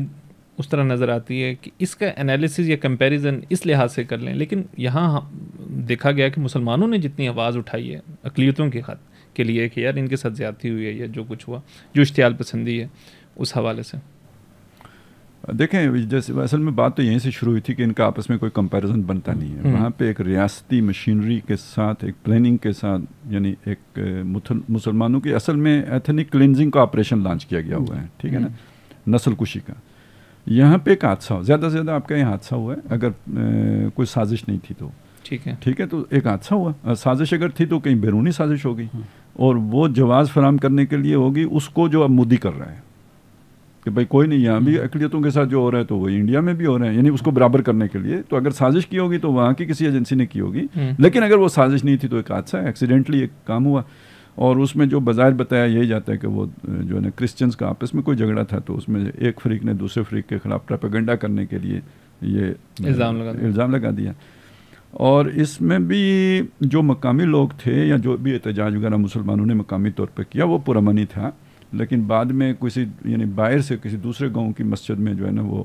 उस तरह नज़र आती है कि इसका एनालिसिस या कंपैरिजन इस लिहाज से कर लें लेकिन यहाँ देखा गया कि मुसलमानों ने जितनी आवाज़ उठाई है अकलीतों के खत के लिए कि यार इनके साथ ज़्यादती हुई है या जो कुछ हुआ जो इश्तियाल पसंदी है उस हवाले से देखें जैसे असल में बात तो यहीं से शुरू हुई थी कि इनका आपस में कोई कंपैरिजन बनता नहीं है हम्म। वहाँ पे एक रियासती मशीनरी के साथ एक प्लानिंग के साथ यानी एक मुसलमानों की असल में एथनिक क्लिनजिंग का ऑपरेशन लॉन्च किया गया हुआ है ठीक है ना हम्म। नस्ल कुशी का यहाँ पे एक हादसा हो ज़्यादा से ज़्यादा आपका यहाँ हादसा हुआ है अगर ए, कोई साजिश नहीं थी तो ठीक है ठीक है तो एक हादसा हुआ साजिश अगर थी तो कहीं बैरूनी साजिश होगी हम्म। और वो जवाज़ फराम करने के लिए होगी उसको जो अब मोदी कर रहा है कि भाई कोई नहीं यहाँ भी अकलीतों के साथ जो हो रहा है तो वो इंडिया में भी हो रहे हैं यानी उसको बराबर करने के लिए तो अगर साजिश की होगी तो वहाँ की किसी एजेंसी ने की होगी हम्म। लेकिन अगर वो साजिश नहीं थी तो एक हादसा है एक्सीडेंटली एक काम हुआ और उसमें जो बाज़ार बताया यही जाता है कि वो जो है ना क्रिश्चियंस का आपस में कोई झगड़ा था तो उसमें एक फ्रीक ने दूसरे फ्रीक के खिलाफ प्रपेगेंडा करने के लिए ये इल्ज़ाम लगा इल्ज़ाम लगा दिया और इसमें भी जो मकामी लोग थे या जो भी एहतजाज वगैरह मुसलमानों ने मकामी तौर पर किया वो पुरमनी था लेकिन बाद में किसी यानी बाहर से किसी दूसरे गांव की मस्जिद में जो है ना वो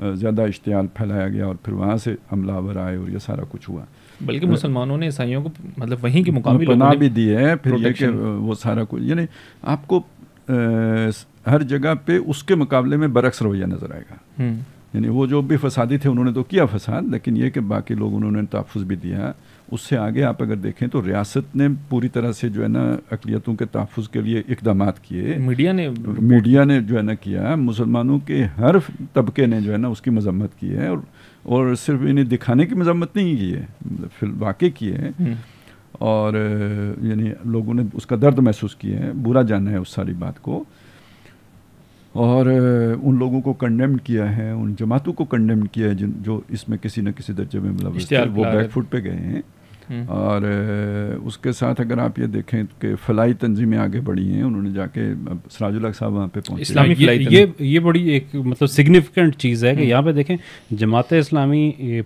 ज़्यादा इश्तियाल फैलाया गया और फिर वहाँ से हमलावर आए और ये सारा कुछ हुआ बल्कि मुसलमानों ने ईसाइयों को मतलब वहीं के मुकाम बना भी दिए हैं फिर ये वो सारा कुछ यानी आपको हर जगह पे उसके मुकाबले में बरक्स रवैया नज़र आएगा हम्म। यानी वो जो भी फसादी थे उन्होंने तो किया फसाद लेकिन ये कि बाकी लोग उन्होंने तहफ़ भी दिया उससे आगे आप अगर देखें तो रियासत ने पूरी तरह से जो है ना अकलीतों के तहफ़ के लिए इकदाम किए मीडिया ने मीडिया ने जो है ना किया मुसलमानों के हर तबके ने जो है ना उसकी मजम्मत की है और और सिर्फ इन्हें दिखाने की मजम्मत नहीं की है फिर वाकई की है हम्म। और यानी लोगों ने उसका दर्द महसूस किया है बुरा जाना है उस सारी बात को और उन लोगों को कंडेम किया है उन जमातों को कंडेम किया है जिन जो इसमें किसी न किसी दर्जे में मतलब वो बैकफुट पे गए हैं हम्म। और उसके साथ अगर आप ये देखें कि फलाई तंजीमें आगे बढ़ी हैं उन्होंने जाके सराजुल्ला साहब वहाँ पे पहुँचे इस्लामी ये, ये बड़ी एक मतलब सिग्निफिकेंट चीज़ है कि हम्म। यहाँ पे देखें जमात इस्लामी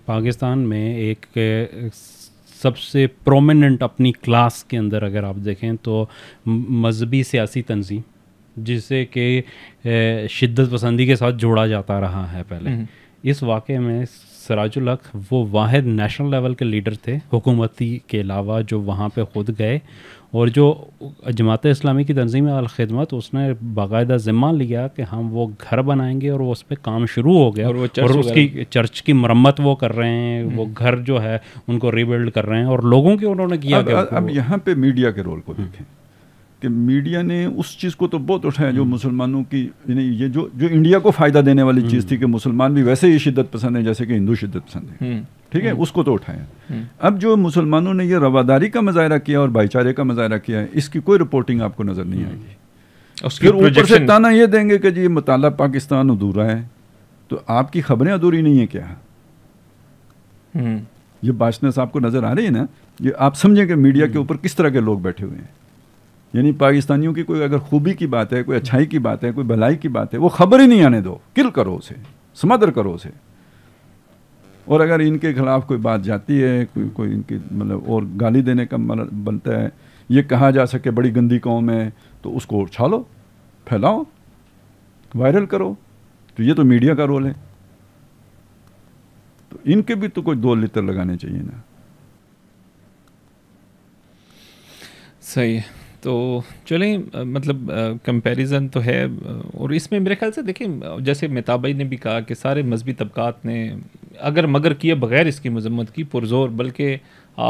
पाकिस्तान में एक सबसे प्रोमिनेंट अपनी क्लास के अंदर अगर आप देखें तो मजहबी सियासी तंजीम जिसे कि शिद्दत पसंदी के साथ जोड़ा जाता रहा है पहले हम्म। इस वाक़े में सराजुल हक वो वाद नेशनल लेवल के लीडर थे हुकूमती के अलावा जो वहाँ पर खुद गए और जो जमात इस्लामी की तनजीम अलखदमत उसने बाकायदा ज़िम्मा लिया कि हम वो घर बनाएंगे और वो उस पर काम शुरू हो गया और, वो चर्च और उसकी चर्च की मरम्मत वो कर रहे हैं हम्म। वो घर जो है उनको रिबिल्ड कर रहे हैं और लोगों के उन्होंने किया अब, अब यहाँ पे मीडिया के रोल को देखें कि मीडिया ने उस चीज़ को तो बहुत उठाया जो हम्म। मुसलमानों की यानी ये जो जो इंडिया को फ़ायदा देने वाली चीज़ थी हम्म। कि मुसलमान भी वैसे ही शिद्दत पसंद है जैसे कि हिंदू शिद्दत पसंद है हम्म। ठीक है उसको तो उठाया अब जो मुसलमानों ने यह रवादारी का मजाहरा किया और भाईचारे का मजाहरा किया है इसकी कोई रिपोर्टिंग आपको नज़र नहीं आएगी फिर ऊपर से ताना ये देंगे कि जी मताल पाकिस्तान अधूरा है तो आपकी खबरें अधूरी नहीं है क्या ये बाशनस आपको नज़र आ रही है ना ये आप समझें कि मीडिया के ऊपर किस तरह के लोग बैठे हुए हैं यानी पाकिस्तानियों की कोई अगर खूबी की बात है कोई अच्छाई की बात है कोई भलाई की बात है वो खबर ही नहीं आने दो किल करो उसे समदर करो उसे और अगर इनके खिलाफ कोई बात जाती है कोई कोई इनकी मतलब और गाली देने का मतलब बनता है ये कहा जा सके बड़ी गंदी कौम है तो उसको उछालो फैलाओ वायरल करो तो ये तो मीडिया का रोल है तो इनके भी तो कोई दो लीटर लगाने चाहिए ना सही है तो चलें मतलब कंपैरिजन तो है और इसमें मेरे ख्याल से देखिए जैसे मेताबाई ने भी कहा कि सारे मजहबी तबकात ने अगर मगर किए बगैर इसकी मजम्मत की पुरजोर बल्कि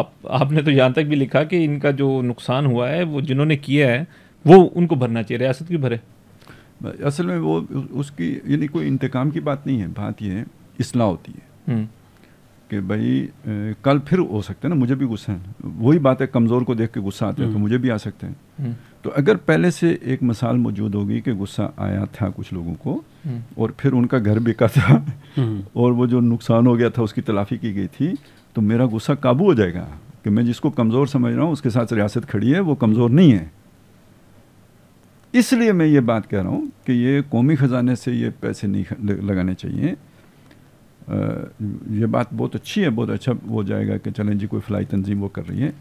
आप आपने तो यहाँ तक भी लिखा कि इनका जो नुकसान हुआ है वो जिन्होंने किया है वो उनको भरना चाहिए रियासत की भरे असल में वो उसकी यानी कोई इंतकाम की बात नहीं है बात यह है इसलाह होती है हम्म। कि भाई कल फिर हो सकता है ना मुझे भी गुस्सा है वही बात है कमज़ोर को देख के गुस्सा आता है तो हम्म। मुझे भी आ सकते हैं हम्म। तो अगर पहले से एक मिसाल मौजूद होगी कि गुस्सा आया था कुछ लोगों को हम्म। और फिर उनका घर बिका था और वो जो नुकसान हो गया था उसकी तलाफी की गई थी तो मेरा गुस्सा काबू हो जाएगा कि मैं जिसको कमज़ोर समझ रहा हूँ उसके साथ रियासत खड़ी है वो कमज़ोर नहीं है इसलिए मैं ये बात कह रहा हूँ कि ये कौमी ख़जाने से ये पैसे नहीं लगाने चाहिए ये बात बहुत अच्छी है बहुत अच्छा हो जाएगा कि चलें जी कोई फलाई तंजीम वो कर रही है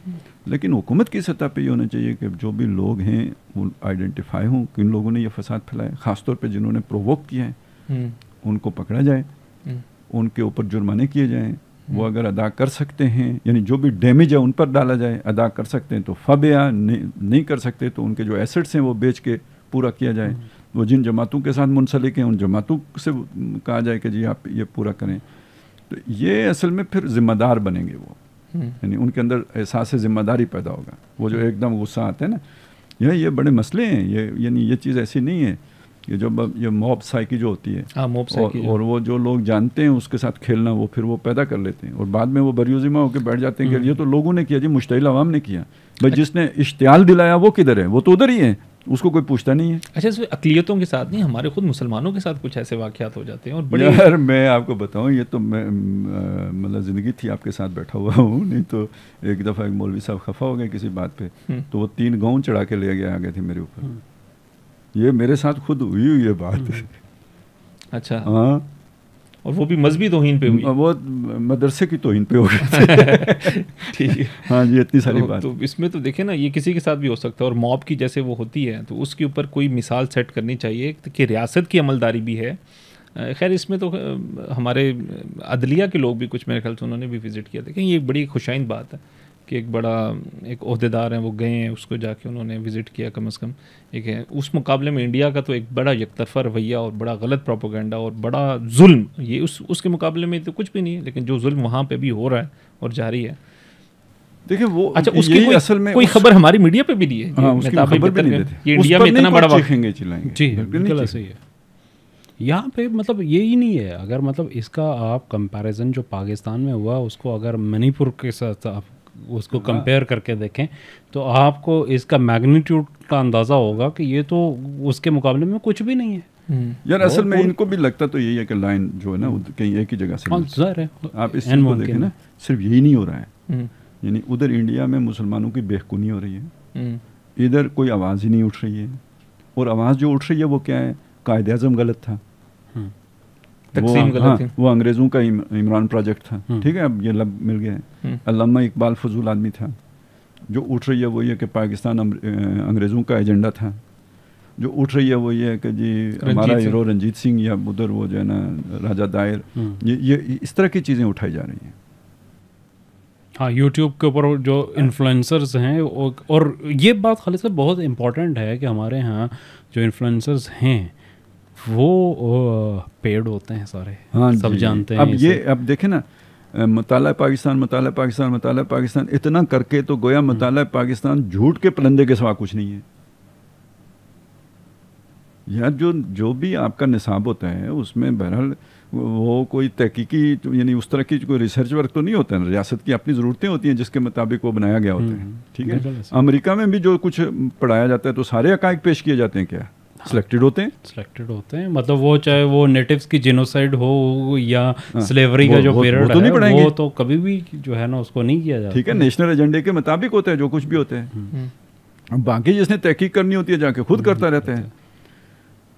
लेकिन हुकूमत की सतह पे ये होना चाहिए कि जो भी लोग हैं वो आइडेंटिफाई हों किन लोगों ने ये फसाद फैलाया ख़ासतौर पे जिन्होंने प्रोवोक किया है हम्म। उनको पकड़ा जाए हम्म। उनके ऊपर जुर्माने किए जाएँ वो हम्म। अगर अदा कर सकते हैं यानी जो भी डैमेज है उन पर डाला जाए अदा कर सकते हैं तो फब या नहीं, नहीं कर सकते तो उनके जो एसेट्स हैं वो बेच के पूरा किया जाए वो जिन जमातों के साथ मुंसलिक हैं उन जमातों से कहा जाए कि जी आप ये पूरा करें तो ये असल में फिर ज़िम्मेदार बनेंगे वो हम्म। यानी उनके अंदर एहसास ज़िम्मेदारी पैदा होगा वो जो एकदम गुस्सा आते हैं ना ये ये बड़े मसले हैं ये यानी ये चीज़ ऐसी नहीं है कि जब ये मॉब साइकी जो होती है आ, हाँ, मॉब और, और वो जो लोग जानते हैं उसके साथ खेलना वो फिर वो पैदा कर लेते हैं और बाद में वो बरयुजिमा होकर बैठ जाते हैं कि हम्म। ये तो लोगों ने किया जी मुश्तिल आवाम ने किया भाई अच्छा। जिसने इश्तियाल दिलाया वो किधर है वो तो उधर ही है उसको कोई पूछता नहीं है अच्छा इसमें अकलीतों के साथ नहीं हमारे खुद मुसलमानों के साथ कुछ ऐसे वाक़ात हो जाते हैं और यार मैं आपको बताऊं ये तो मैं मतलब ज़िंदगी थी आपके साथ बैठा हुआ हूँ नहीं तो एक दफ़ा एक मौलवी साहब खफा हो गए किसी बात पे हम्म। तो वो तीन गाँव चढ़ा के ले गए आ गए थे मेरे ऊपर हम्म। ये मेरे साथ खुद हुई हुई है बात हम्म। अच्छा हाँ और वो भी मजहबी तोहन पे हुई वो मदरसे की तोहन पे हो गई ठीक है हाँ जी इतनी सारी तो, बात तो इसमें तो देखें ना ये किसी के साथ भी हो सकता है और मॉब की जैसे वो होती है तो उसके ऊपर कोई मिसाल सेट करनी चाहिए कि रियासत की अमलदारी भी है खैर इसमें तो हमारे अदलिया के लोग भी कुछ मेरे ख्याल से उन्होंने भी विज़िट किया देखें ये एक बड़ी खुशाइन बात है कि एक बड़ा एक अहदेदार हैं वो गए हैं उसको जाके उन्होंने विज़िट किया कम अज़ कम एक है उस मुकाबले में इंडिया का तो एक बड़ा यकतरफा रवैया और बड़ा गलत प्रोपोगंडा और बड़ा जुल्म ये उस उसके मुकाबले में तो कुछ भी नहीं है लेकिन जो जुल्म वहाँ पर भी हो रहा है और जारी है देखिए वो अच्छा उसकी कोई, असल में कोई उस... खबर हमारी मीडिया पे भी नहीं है हाँ, उसकी तो खबर भी नहीं देते ये इंडिया में इतना बड़ा चीखेंगे चिल्लाएंगे जी बिल्कुल सही है यहाँ पे मतलब ये ही नहीं है अगर मतलब इसका आप कंपैरिजन जो पाकिस्तान में हुआ उसको अगर मणिपुर के साथ आप उसको कंपेयर हाँ। करके देखें तो आपको इसका मैग्नीट्यूड का अंदाज़ा होगा कि ये तो उसके मुकाबले में कुछ भी नहीं है हम्म। यार असल में इनको भी लगता तो यही है कि लाइन जो है ना हम्म। कहीं एक ही जगह से हाँ, आप इस चीज़ को देखें ना सिर्फ यही नहीं हो रहा है हम्म। यानी उधर इंडिया में मुसलमानों की बेहकूनी हो रही है इधर कोई आवाज़ ही नहीं उठ रही है और आवाज़ जो उठ रही है वो क्या है कायद अजम गलत था वो, हाँ, वो अंग्रेज़ों का इम, इमरान प्रोजेक्ट था हम्म। ठीक है अब ये लब मिल गए हम्म। अलामा इकबाल फजूल आदमी था जो उठ रही है वो ये कि पाकिस्तान अंग्रेज़ों का एजेंडा था जो उठ रही है वो ये है कि जी हमारा हीरो रंजीत सिंह या उधर वो जो है ना राजा दायर हम्म। ये ये इस तरह की चीज़ें उठाई जा रही हैं हाँ यूट्यूब के ऊपर जो इन्फ्लुएंसर्स हैं और ये बात खाली से बहुत इम्पोर्टेंट है कि हमारे यहाँ जो इन्फ्लुएंसर्स हैं वो पेड़ होते हैं सारे हाँ सब जानते हैं अब ये अब देखे ना मताल पाकिस्तान मताल पाकिस्तान मताल पाकिस्तान इतना करके तो गोया मताल हम्म। पाकिस्तान झूठ के परंदे के सवा कुछ नहीं है यार जो जो भी आपका निसाब होता है उसमें बहरहाल वो कोई तहकीकी यानी उस तरह की कोई रिसर्च वर्क तो नहीं होता है रियासत की अपनी ज़रूरतें होती हैं जिसके मुताबिक वो बनाया गया होता है हम्म। ठीक है अमेरिका में भी जो कुछ पढ़ाया जाता है तो सारे हकाइक पेश किए जाते हैं क्या सिलेक्टेड हाँ। होते हैं सिलेक्टेड होते हैं मतलब वो चाहे वो नेटिव्स की जिनोसाइड हो या स्लेवरी हाँ। का जो पीरियड तो है नहीं वो तो कभी भी जो है ना उसको नहीं किया जाता ठीक है नेशनल एजेंडे के मुताबिक होते हैं जो कुछ भी होते हैं हम्म। बाकी जिसने तहकीक करनी होती है जाके खुद हम्म। करता रहते हैं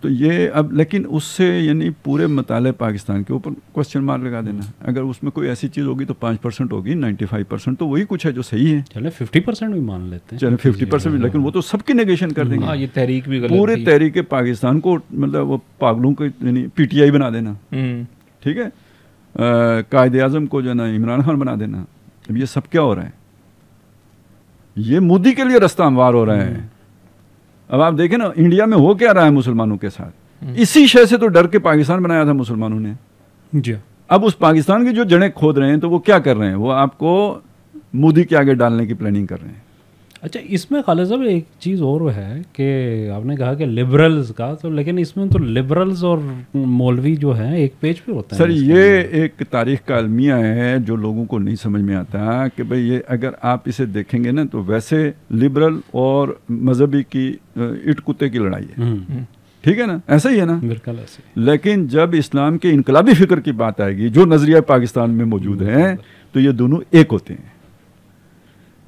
तो ये अब लेकिन उससे यानी पूरे मताले पाकिस्तान के ऊपर क्वेश्चन मार्क लगा देना हम्म। अगर उसमें कोई ऐसी चीज़ होगी तो पाँच परसेंट होगी नाइन्टी फाइव परसेंट तो वही कुछ है जो सही है चले फिफ्टी परसेंट भी मान लेते हैं चले फिफ्टी परसेंट भी हाँ। लेकिन वो तो सबकी नेगेशन कर देंगे हाँ, ये तहरीक भी पूरे तहरीक पाकिस्तान को मतलब वो पागलों को यानी पी टी आई बना देना हम्म। ठीक है कायद अजम को जो है ना इमरान खान बना देना अब ये सब क्या हो रहा है ये मोदी के लिए रास्ता हमवार हो रहा है हम्म। अब आप देखें ना इंडिया में हो क्या रहा है मुसलमानों के साथ हम्म। इसी शय से तो डर के पाकिस्तान बनाया था मुसलमानों ने जी अब उस पाकिस्तान की जो जड़ें खोद रहे हैं तो वो क्या कर रहे हैं वो आपको मोदी के आगे डालने की प्लानिंग कर रहे हैं अच्छा इसमें खालिद साहब एक चीज़ और है कि आपने कहा कि लिबरल्स का तो लेकिन इसमें तो लिबरल्स और मौलवी जो है एक पेज पे होता है सर ये एक तारीख का अलमिया है जो लोगों को नहीं समझ में आता कि भाई ये अगर आप इसे देखेंगे ना तो वैसे लिबरल और मजहबी की इट कुत्ते की लड़ाई है हम्म। हम्म। ठीक है ना ऐसा ही है ना बिल्कुल ऐसे लेकिन जब इस्लाम के इनकलाबी फिक्र की बात आएगी जो नज़रिया पाकिस्तान में मौजूद हम्म। हैं तो ये दोनों एक होते हैं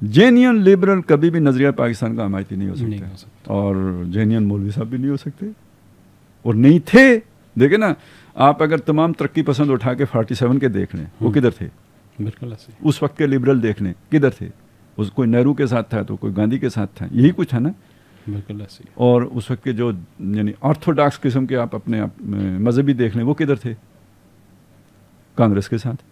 जेन्यन लिबरल कभी भी नज़रिया पाकिस्तान का हमायती नहीं हो सकता और जेन्यन मौलवी साहब भी नहीं हो सकते और नहीं थे देखे ना आप अगर तमाम तरक्की पसंद उठा के फार्टी सेवन के देख लें वो हम्म। किधर थे बिल्कुल उस वक्त के लिबरल देख लें किधर थे उस कोई नेहरू के साथ था तो कोई गांधी के साथ था यही कुछ है ना बिल्कुल और उस वक्त के जो यानी ऑर्थोडॉक्स किस्म के आप अपने आप मजहबी देख लें वो किधर थे कांग्रेस के साथ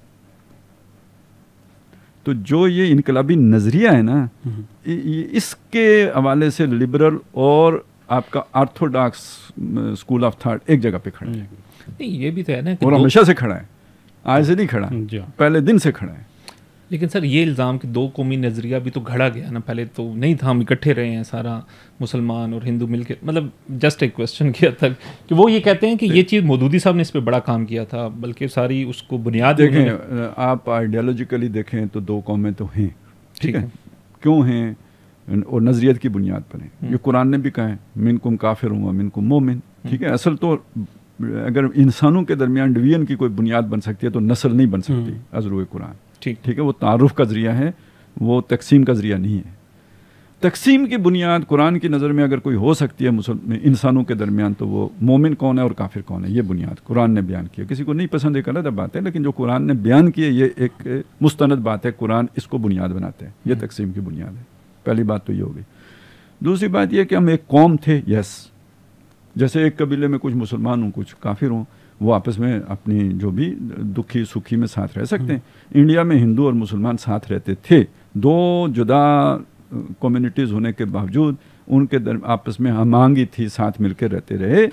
तो जो ये इनकलाबी नज़रिया है ना हम्म। इसके हवाले से लिबरल और आपका आर्थोडॉक्स स्कूल ऑफ थाट एक जगह पे खड़ा है ये भी तो है ना और हमेशा से खड़ा है आज से नहीं खड़ा हाँ। पहले दिन से खड़ा है लेकिन सर ये इल्ज़ाम कि दो कौमी नज़रिया भी तो घड़ा गया ना पहले तो नहीं था हम इकट्ठे रहे हैं सारा मुसलमान और हिंदू मिल के मतलब जस्ट एक क्वेश्चन किया था कि वो ये कहते हैं कि ये चीज़ मोदूदी साहब ने इस पर बड़ा काम किया था बल्कि सारी उसको बुनियाद देखें आप आइडियालॉजिकली देखें तो दो कौमें तो हैं ठीक है क्यों हैं और नज़रियत की बुनियाद पर हैं हम्म। ये कुरान ने भी कहा है मिन कुम काफिर हुआ मिन कुम मोमिन हम्म। ठीक है असल तो अगर इंसानों के दरमियान डिवीजन की कोई बुनियाद बन सकती है तो नस्ल नहीं बन सकती हम्म। अजरू कुरान ठीक ठीक है वो तारुफ का ज़रिया है वो तकसीम का ज़रिया नहीं है तकसीम की बुनियाद कुरान की नज़र में अगर कोई हो सकती है मुसलमान इंसानों के दरमियान तो वो मोमिन कौन है और काफिर कौन है ये बुनियाद कुरान ने बयान किया किसी को नहीं पसंद एक अलग बात है लेकिन जो कुरान ने बयान किया ये एक मुस्तंद बात है कुरान इसको बुनियाद बनाते हैं ये हम्म। तकसीम की बुनियाद है पहली बात तो ये हो गई दूसरी बात यह कि हम एक कौम थे यस जैसे एक कबीले में कुछ मुसलमान हों कुछ काफिर हों वो आपस में अपनी जो भी दुखी सुखी में साथ रह सकते हैं हम्म। इंडिया में हिंदू और मुसलमान साथ रहते थे दो जुदा कम्युनिटीज़ होने के बावजूद उनके दर आपस में हमांगी थी साथ मिलकर रहते रहे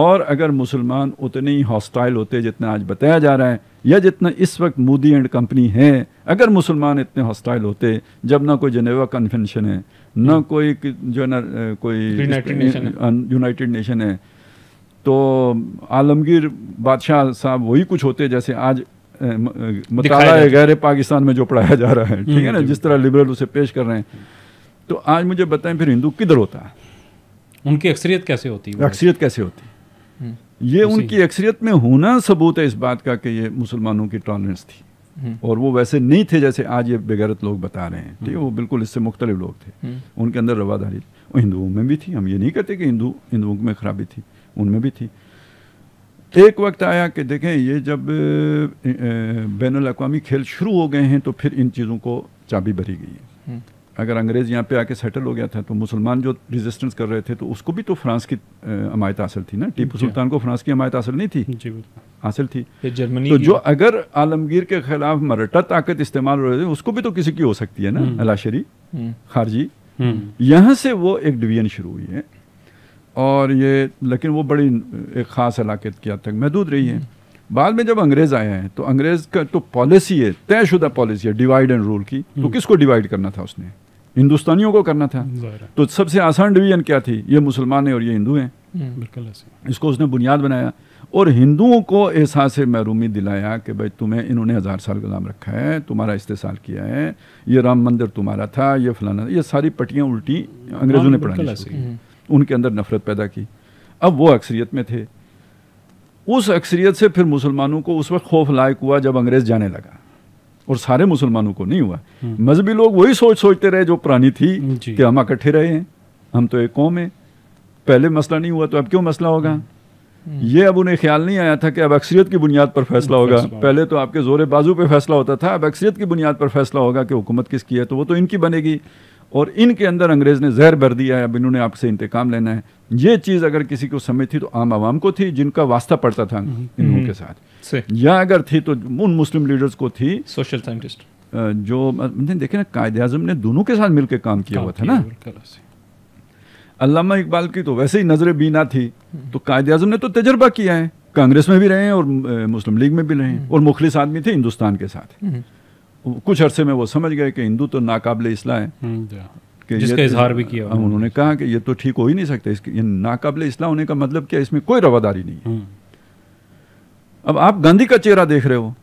और अगर मुसलमान उतने ही हॉस्टाइल होते जितना आज बताया जा रहा है या जितना इस वक्त मोदी एंड कंपनी है अगर मुसलमान इतने हॉस्टाइल होते जब ना कोई जनेवा कन्वेंशन है ना हम्म। कोई जो है ना कोई यूनाइटेड नेशन है तो आलमगीर बादशाह साहब वही कुछ होते जैसे आज मतलब गैर पाकिस्तान में जो पढ़ाया जा रहा है ठीक है ना हम्म, जिस तरह लिबरल उसे पेश कर रहे हैं तो आज मुझे बताएं फिर हिंदू किधर होता है उनकी अक्सरियत कैसे होती है अक्सरियत कैसे होती हम्म, ये उनकी अक्सरियत में होना सबूत है इस बात का कि ये मुसलमानों की टॉलरेंस थी हम्म। और वो वैसे नहीं थे जैसे आज ये बेगैरत लोग बता रहे हैं ठीक है वो बिल्कुल इससे मुख्तलिफ लोग थे उनके अंदर रवादारी हिंदुओं में भी थी हम ये नहीं कहते कि हिंदू हिंदुओं में खराबी थी उनमें भी थी एक वक्त आया कि देखें ये जब बैन अवी खेल शुरू हो गए हैं तो फिर इन चीज़ों को चाबी भरी गई है हम्म। अगर अंग्रेज़ यहाँ पे आके सेटल हो गया था तो मुसलमान जो रेजिस्टेंस कर रहे थे तो उसको भी तो फ्रांस की अमायत हासिल थी ना टीपू सुल्तान को फ्रांस की हमायत हासिल नहीं थी तो। हासिल थी जर्मनी तो जो अगर आलमगीर के खिलाफ मरटा ताकत इस्तेमाल हो रहे थे उसको भी तो किसी की हो सकती है ना हम्म। अलाशरी हम्म। खारजी यहाँ से वो एक डिवीजन शुरू हुई है और ये लेकिन वो बड़ी एक ख़ास हलाकत की हद तक महदूद रही है बाद में जब अंग्रेज़ आए हैं तो अंग्रेज़ का तो पॉलिसी है तयशुदा पॉलिसी है डिवाइड एंड रूल की तो हम्म। किसको डिवाइड करना था उसने हिंदुस्तानियों को करना था तो सबसे आसान डिवीजन क्या थी ये मुसलमान हैं और ये हिंदू हैं हम्म, बिल्कुल इसको उसने बुनियाद बनाया और हिंदुओं को एहसास महरूमी दिलाया कि भाई तुम्हें इन्होंने हज़ार साल गुलाम रखा है तुम्हारा इस्तेसाल किया है ये राम मंदिर तुम्हारा था ये फलाना ये सारी पट्टियाँ उल्टी अंग्रेज़ों ने पढ़ाई उनके अंदर नफ़रत पैदा की अब वो अक्सरियत में थे उस अक्सरियत से फिर मुसलमानों को उस वक्त खौफ लायक हुआ जब अंग्रेज़ जाने लगा और सारे मुसलमानों को नहीं हुआ हम्म। मजहबी लोग वही सोच सोचते रहे जो पुरानी थी कि हम इकट्ठे रहे हैं हम तो एक कौम है पहले मसला नहीं हुआ तो अब क्यों मसला होगा हम्म। ये अब उन्हें ख्याल नहीं आया था कि अब अक्सरियत की बुनियाद पर फैसला होगा पहले तो आपके जोरे बाजू पर फैसला होता था अब अक्सरियत की बुनियाद पर फैसला होगा कि हुकूमत किसकी है तो वो तो इनकी बनेगी और इनके अंदर अंग्रेज़ ने जहर भर दिया है अब इन्होंने आपसे इंतकाम लेना है ये चीज़ अगर किसी को समझ थी तो आम आवाम को थी जिनका वास्ता पड़ता था हम्म, हम्म, इन लोगों हम्म। के साथ या अगर थी तो उन मुस्लिम लीडर्स को थी सोशल साइंटिस्ट जो देखे ना कायदे आजम ने दोनों के साथ मिलकर काम किया हुआ था ना अलामा इकबाल की तो वैसे ही नज़रें बीना थी तो कायदे आजम ने तो तजर्बा किया है कांग्रेस में भी रहे हैं और मुस्लिम लीग में भी रहे हैं और मुखलिस आदमी थे हिंदुस्तान के साथ कुछ अरसे में वो समझ गए कि हिंदू तो नाकाबले इस्लाम है हम्म, जिसका तो इजहार भी किया हम उन्होंने कहा कि ये तो ठीक हो ही नहीं सकता इसके ये नाकाबले इस्लाम होने का मतलब क्या इसमें कोई रवादारी नहीं है हम्म। अब आप गांधी का चेहरा देख रहे हो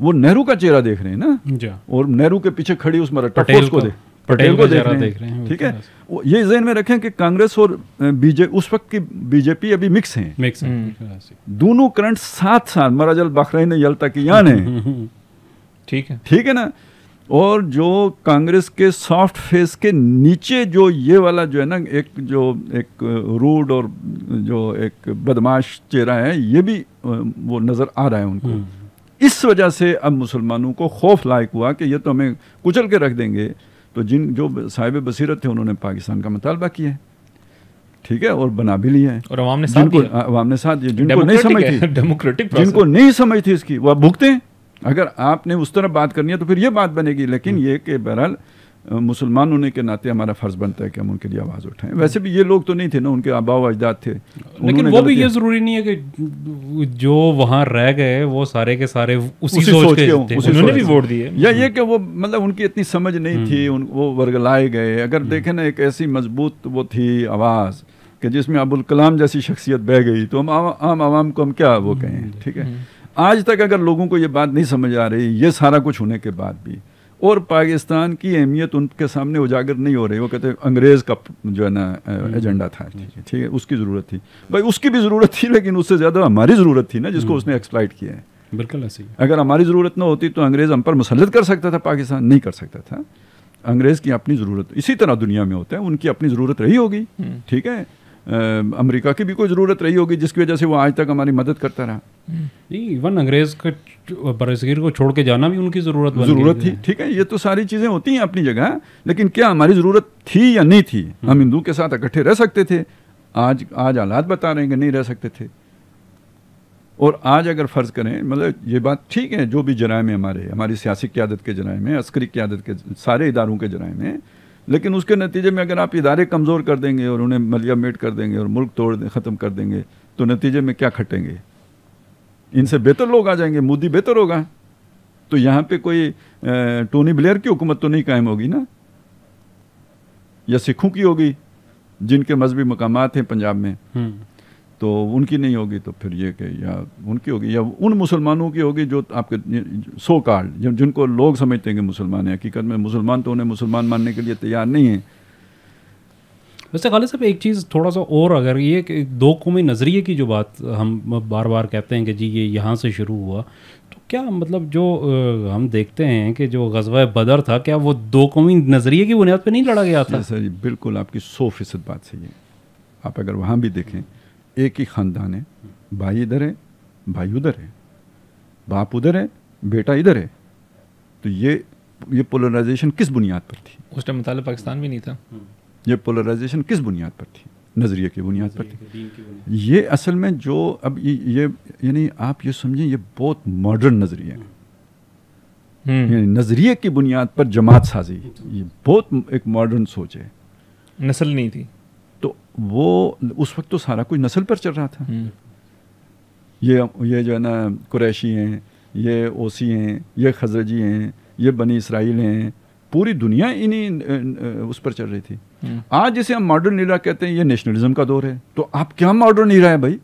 वो नेहरू का चेहरा देख रहे हैं ना और नेहरू के पीछे खड़ी उस मराठा फोर्स को देख पटेल को देख रहे हैं ठीक तो है वो ये जहन में रखें कि कांग्रेस और बीजेपी उस वक्त की बीजेपी अभी मिक्स है मिक्स हम्म। दोनों करंट साथ साथ मराजल ने यलता की यान है ठीक है ठीक है ना और जो कांग्रेस के सॉफ्ट फेस के नीचे जो ये वाला जो है ना एक जो एक रूड और जो एक बदमाश चेहरा है ये भी वो नज़र आ रहा है उनको हम्म। इस वजह से अब मुसलमानों को खौफ लायक हुआ कि ये तो हमें कुचल के रख देंगे तो जिन जो साहिब बसीरत थे उन्होंने पाकिस्तान का मुतालबा किया है ठीक है और बना भी लिया है और अवाम ने साथ जिनको, अवाम ने साथ जिनको नहीं समझ थी डेमोक्रेटिक जिनको नहीं समझ थी इसकी वह भुगते हैं अगर आपने उस तरह बात करनी है तो फिर ये बात बनेगी लेकिन हम्म। ये कि बहरहाल मुसलमान होने के नाते हमारा फर्ज बनता है कि हम उनके लिए आवाज़ उठाएं वैसे भी ये लोग तो नहीं थे ना उनके आबा अजदाद थे लेकिन वो भी ये ज़रूरी नहीं है कि जो वहाँ रह गए वो सारे के सारे उसी, उसी सोच, सोच के, के उसी उन्होंने भी वोट दिए या ये कि वो मतलब उनकी इतनी समझ नहीं थी हम्म। उन वो वर्गलाए गए अगर हम्म। देखें ना एक ऐसी मजबूत वो थी आवाज़ कि जिसमें अबुल कलाम जैसी शख्सियत बह गई तो हम आम आवाम को हम क्या वो कहें ठीक है आज तक अगर लोगों को ये बात नहीं समझ आ रही ये सारा कुछ होने के बाद भी और पाकिस्तान की अहमियत उनके सामने उजागर नहीं हो रही वो कहते अंग्रेज़ का जो है ना हम्म, हम्म, एजेंडा था ठीक है उसकी ज़रूरत थी भाई उसकी भी ज़रूरत थी लेकिन उससे ज़्यादा हमारी ज़रूरत थी ना जिसको हम्म। उसने एक्सप्लाइट किया है बिल्कुल ऐसे अगर हमारी ज़रूरत ना होती तो अंग्रेज़ हम पर मुसलत कर सकता था पाकिस्तान नहीं कर सकता था अंग्रेज़ की अपनी ज़रूरत इसी तरह दुनिया में होता है उनकी अपनी ज़रूरत रही होगी ठीक है अमेरिका की भी कोई ज़रूरत रही होगी जिसकी वजह से वो आज तक हमारी मदद करता रहा इवन अंग्रेज़ के बरसगीर को छोड़ के जाना भी उनकी ज़रूरत ज़रूरत थी ठीक है ये तो सारी चीज़ें होती हैं अपनी जगह लेकिन क्या हमारी ज़रूरत थी या नहीं थी हम्म। हम हिंदू के साथ इकट्ठे रह सकते थे आज आज हालात बता रहे हैं कि नहीं रह सकते थे और आज अगर फ़र्ज़ करें मतलब ये बात ठीक है जो भी जराए में हमारे हमारी सियासी क्यादत के जराए में अस्करी क्यादत के सारे इदारों के जराए में लेकिन उसके नतीजे में अगर आप इदारे कमज़ोर कर देंगे और उन्हें मलियामेट कर देंगे और मुल्क तोड़ दें ख़त्म कर देंगे तो नतीजे में क्या खटेंगे इनसे बेहतर लोग आ जाएंगे मोदी बेहतर होगा तो यहाँ पे कोई टोनी ब्लेयर की हुकूमत तो नहीं कायम होगी ना या सिखों की होगी जिनके मजहबी मकाम हैं पंजाब में हम्म। तो उनकी नहीं होगी तो फिर ये कि या उनकी होगी या उन मुसलमानों की होगी जो आपके सो कार्ड जब जिनको लोग समझते हैं कि मुसलमान हैं हकीकत में मुसलमान तो उन्हें मुसलमान मानने के लिए तैयार नहीं है वैसे खालिद साहब एक चीज़ थोड़ा सा और अगर ये कि दो कौमी नज़रिए की जो बात हम बार बार कहते हैं कि जी ये यहाँ से शुरू हुआ तो क्या मतलब जो हम देखते हैं कि जो गजवा बदर था क्या वो दो कौमी नज़रिए की बुनियाद पर नहीं लड़ा गया था सर बिल्कुल आपकी सौ फीसद बात सही है आप अगर वहाँ भी देखें एक ही ख़ानदान है भाई इधर है भाई उधर है बाप उधर है बेटा इधर है तो ये ये पोलराइजेशन किस बुनियाद पर थी उस टाइम मतलब पाकिस्तान भी नहीं था हम्म। ये पोलराइजेशन किस बुनियाद पर थी नज़रिए की बुनियाद पर थी ये असल में जो अब ये यानी आप ये समझें ये बहुत मॉडर्न नज़रिए नज़रिए की बुनियाद पर जमात साजी ये बहुत एक मॉडर्न सोच है नस्ल नहीं थी वो उस वक्त तो सारा कुछ नस्ल पर चल रहा था हम्म। ये ये जो है ना कुरैशी हैं ये ओसी हैं ये खजरजी हैं ये बनी इसराइल हैं पूरी दुनिया इन्हीं उस पर चल रही थी हम्म। आज जिसे हम मॉडर्न ईरा कहते हैं ये नेशनलिज्म का दौर है तो आप क्या मॉडर्न ईरा है भाई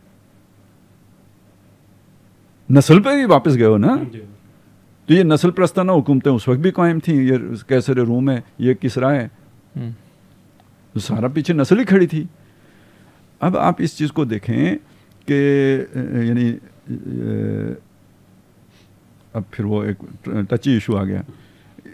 नस्ल पे भी वापस गए हो ना तो ये नस्ल प्रस्ताना हुकूमतें उस वक्त भी कायम थी ये कैसे रूम है ये किसरा है हम्म। तो सारा पीछे नस्ल ही खड़ी थी अब आप इस चीज़ को देखें कि यानी अब फिर वो एक टची इशू आ गया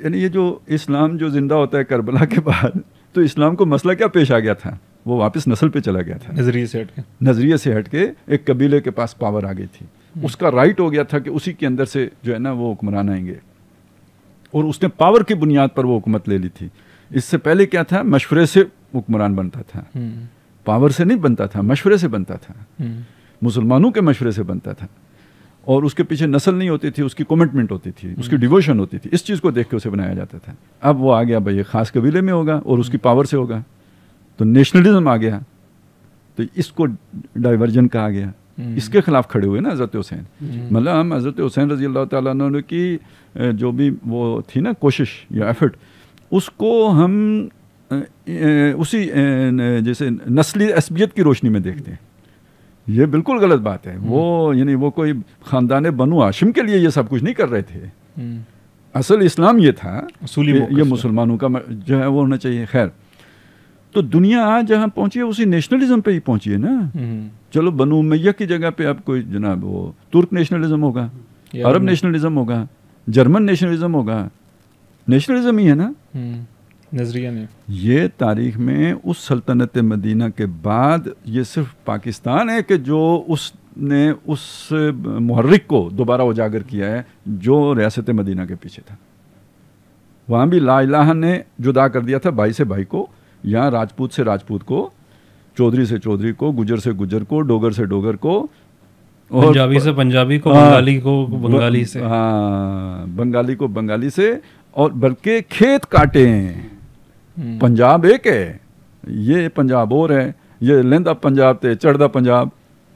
यानी ये जो इस्लाम जो ज़िंदा होता है करबला के बाद तो इस्लाम को मसला क्या पेश आ गया था वो वापस नस्ल पे चला गया था नज़रिए से हट के नज़रिए से हट के एक कबीले के पास पावर आ गई थी हम्म। उसका राइट हो गया था कि उसी के अंदर से जो है ना वो हुक्मरान आएंगे और उसने पावर की बुनियाद पर वो हुकूमत ले ली थी इससे पहले क्या था मशवरे से हुक्मरान बनता था हम्म। पावर से नहीं बनता था मशवरे से बनता था हम्म। मुसलमानों के मशवरे से बनता था और उसके पीछे नस्ल नहीं होती थी उसकी कमिटमेंट होती थी हम्म। उसकी डिवोशन होती थी इस चीज़ को देख के उसे बनाया जाता था अब वो आ गया भाई ख़ास कबीले में होगा और उसकी पावर से होगा तो नेशनलिज्म आ गया तो इसको डाइवर्जन कहा गया इसके खिलाफ खड़े हुए ना हज़रत हुसैन मतलब हम हज़रत हुसैन रजी अल्लाह की जो भी वो थी ना कोशिश या एफर्ट उसको हम उसी जैसे नस्ली असबियत की रोशनी में देखते हैं ये बिल्कुल गलत बात है वो हम्म। यानी वो कोई ख़ानदान बनु आशिम के लिए ये सब कुछ नहीं कर रहे थे हम्म। असल इस्लाम ये था ये मुसलमानों का जो है वो होना चाहिए खैर तो दुनिया आज जहाँ पहुँची है उसी नेशनलिज्म पे ही पहुँची है ना हम्म। चलो बनु मैया की जगह पे आप कोई जनाब वो तुर्क नेशनलिज्म होगा अरब नेशनलिज्म होगा जर्मन नेशनलिज्म होगा नेशनलिज्म ही है ना नजरिया ने ये तारीख में उस सल्तनत मदीना के बाद ये सिर्फ पाकिस्तान है कि जो उस ने उस महर्रिक को दोबारा उजागर किया है जो रियासत मदीना के पीछे था वहाँ भी लाला ने जुदा कर दिया था भाई से भाई को यहाँ राजपूत से राजपूत को चौधरी से चौधरी को गुजर से गुजर को डोगर से डोगर को और पंजाबी से पंजाबी को बंगाली हाँ, को बंगाली से हाँ बंगाली को बंगाली से और बल्कि खेत काटे हैं हम्म। पंजाब एक है ये पंजाब और है ये लेंदा पंजाब थे चढ़दा पंजाब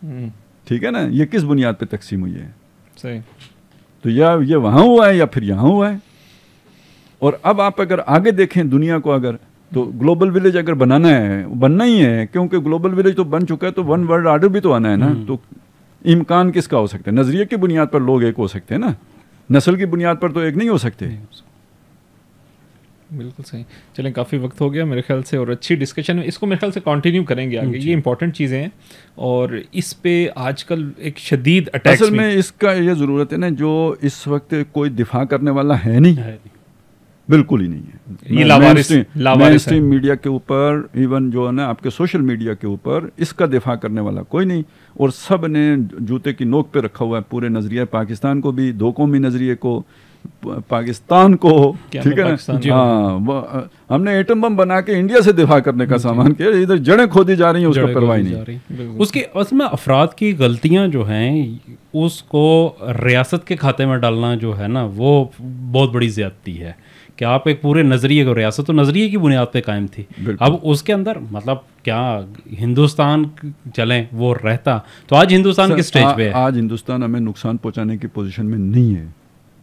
हम्म। ठीक है ना ये किस बुनियाद पे तकसीम हुई है सही तो या ये वहाँ हुआ है या फिर यहाँ हुआ है और अब आप अगर आगे देखें दुनिया को अगर तो ग्लोबल विलेज अगर बनाना है बनना ही है क्योंकि ग्लोबल विलेज तो बन चुका है तो वन वर्ल्ड आर्डर भी तो आना है ना हम्म। तो इम्कान किसका हो सकता है नज़रिए की बुनियाद पर लोग एक हो सकते हैं ना नस्ल की बुनियाद पर तो एक नहीं हो सकते बिल्कुल सही चलें काफ़ी वक्त हो गया मेरे ख्याल से और अच्छी डिस्कशन में इसको मेरे ख्याल से कंटिन्यू करेंगे आगे ये इंपॉर्टेंट चीज़ें हैं और इस पे आजकल एक शदीद अटैक असल में इसका ये ज़रूरत है ना जो इस वक्त कोई दिफा करने वाला है नहीं है बिल्कुल ही नहीं है लावारिस स्ट्रीम मीडिया के ऊपर इवन जो है ना आपके सोशल मीडिया के ऊपर इसका दिफा करने वाला कोई नहीं और सब ने जूते की नोक पे रखा हुआ है पूरे नज़रिए पाकिस्तान को भी दो कौमी नज़रिए को पाकिस्तान को ठीक है हाँ हमने एटम बम बना के इंडिया से दिफा करने का सामान किया इधर जड़ें खोदी जा रही हैं उसका परवाही नहीं उसके उसमें अफराद की गलतियां जो हैं उसको रियासत के खाते में डालना जो है ना वो बहुत बड़ी ज्यादती है कि आप एक पूरे नज़रिए को रियासत तो नज़रिए की बुनियाद पे कायम थी अब उसके अंदर मतलब क्या हिंदुस्तान चलें वो रहता तो आज हिंदुस्तान किस स्टेज पे है आज हिंदुस्तान हमें नुकसान पहुंचाने की पोजीशन में नहीं है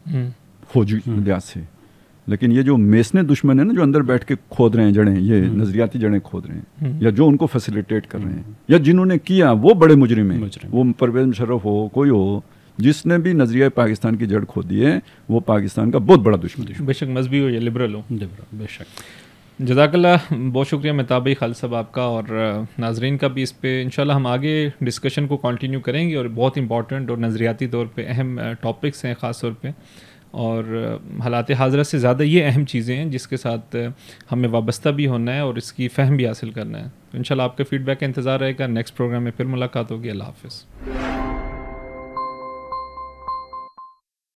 हम्म। खोजी लिहाज हम्म। से लेकिन ये जो मेसने दुश्मन है ना जो अंदर बैठ के खोद रहे हैं जड़ें ये हम्म। नजरियाती जड़ें खोद रहे हैं हम्म। या जो उनको फैसिलिटेट कर रहे हैं या जिन्होंने किया वो बड़े मुजरिम हैं वो परवेज मुशरफ हो कोई हो जिसने भी नजरिया पाकिस्तान की जड़ खोदी है वो पाकिस्तान का बहुत बड़ा दुश्मन बेशक मजहबी हो या लिबरल हो लिबरल बेशक जजाकल्ला बहुत शुक्रिया मेहताब खाल साहब आपका और नाजरीन का भी इस पर इन हम आगे डिस्कशन को कंटिन्यू करेंगे और बहुत इंपॉर्टेंट और नज़रियाती तौर पर अहम टॉपिक्स हैं ख़ास तौर पर और हालात हाजरा से ज़्यादा ये अहम चीज़ें हैं जिसके साथ हमें वाबस्ता भी होना है और इसकी फहम भी हासिल करना है तो इन आपका फीडबैक का इंतज़ार रहेगा नेक्स्ट प्रोग्राम में फिर मुलाकात होगी अल्लाह हाफ़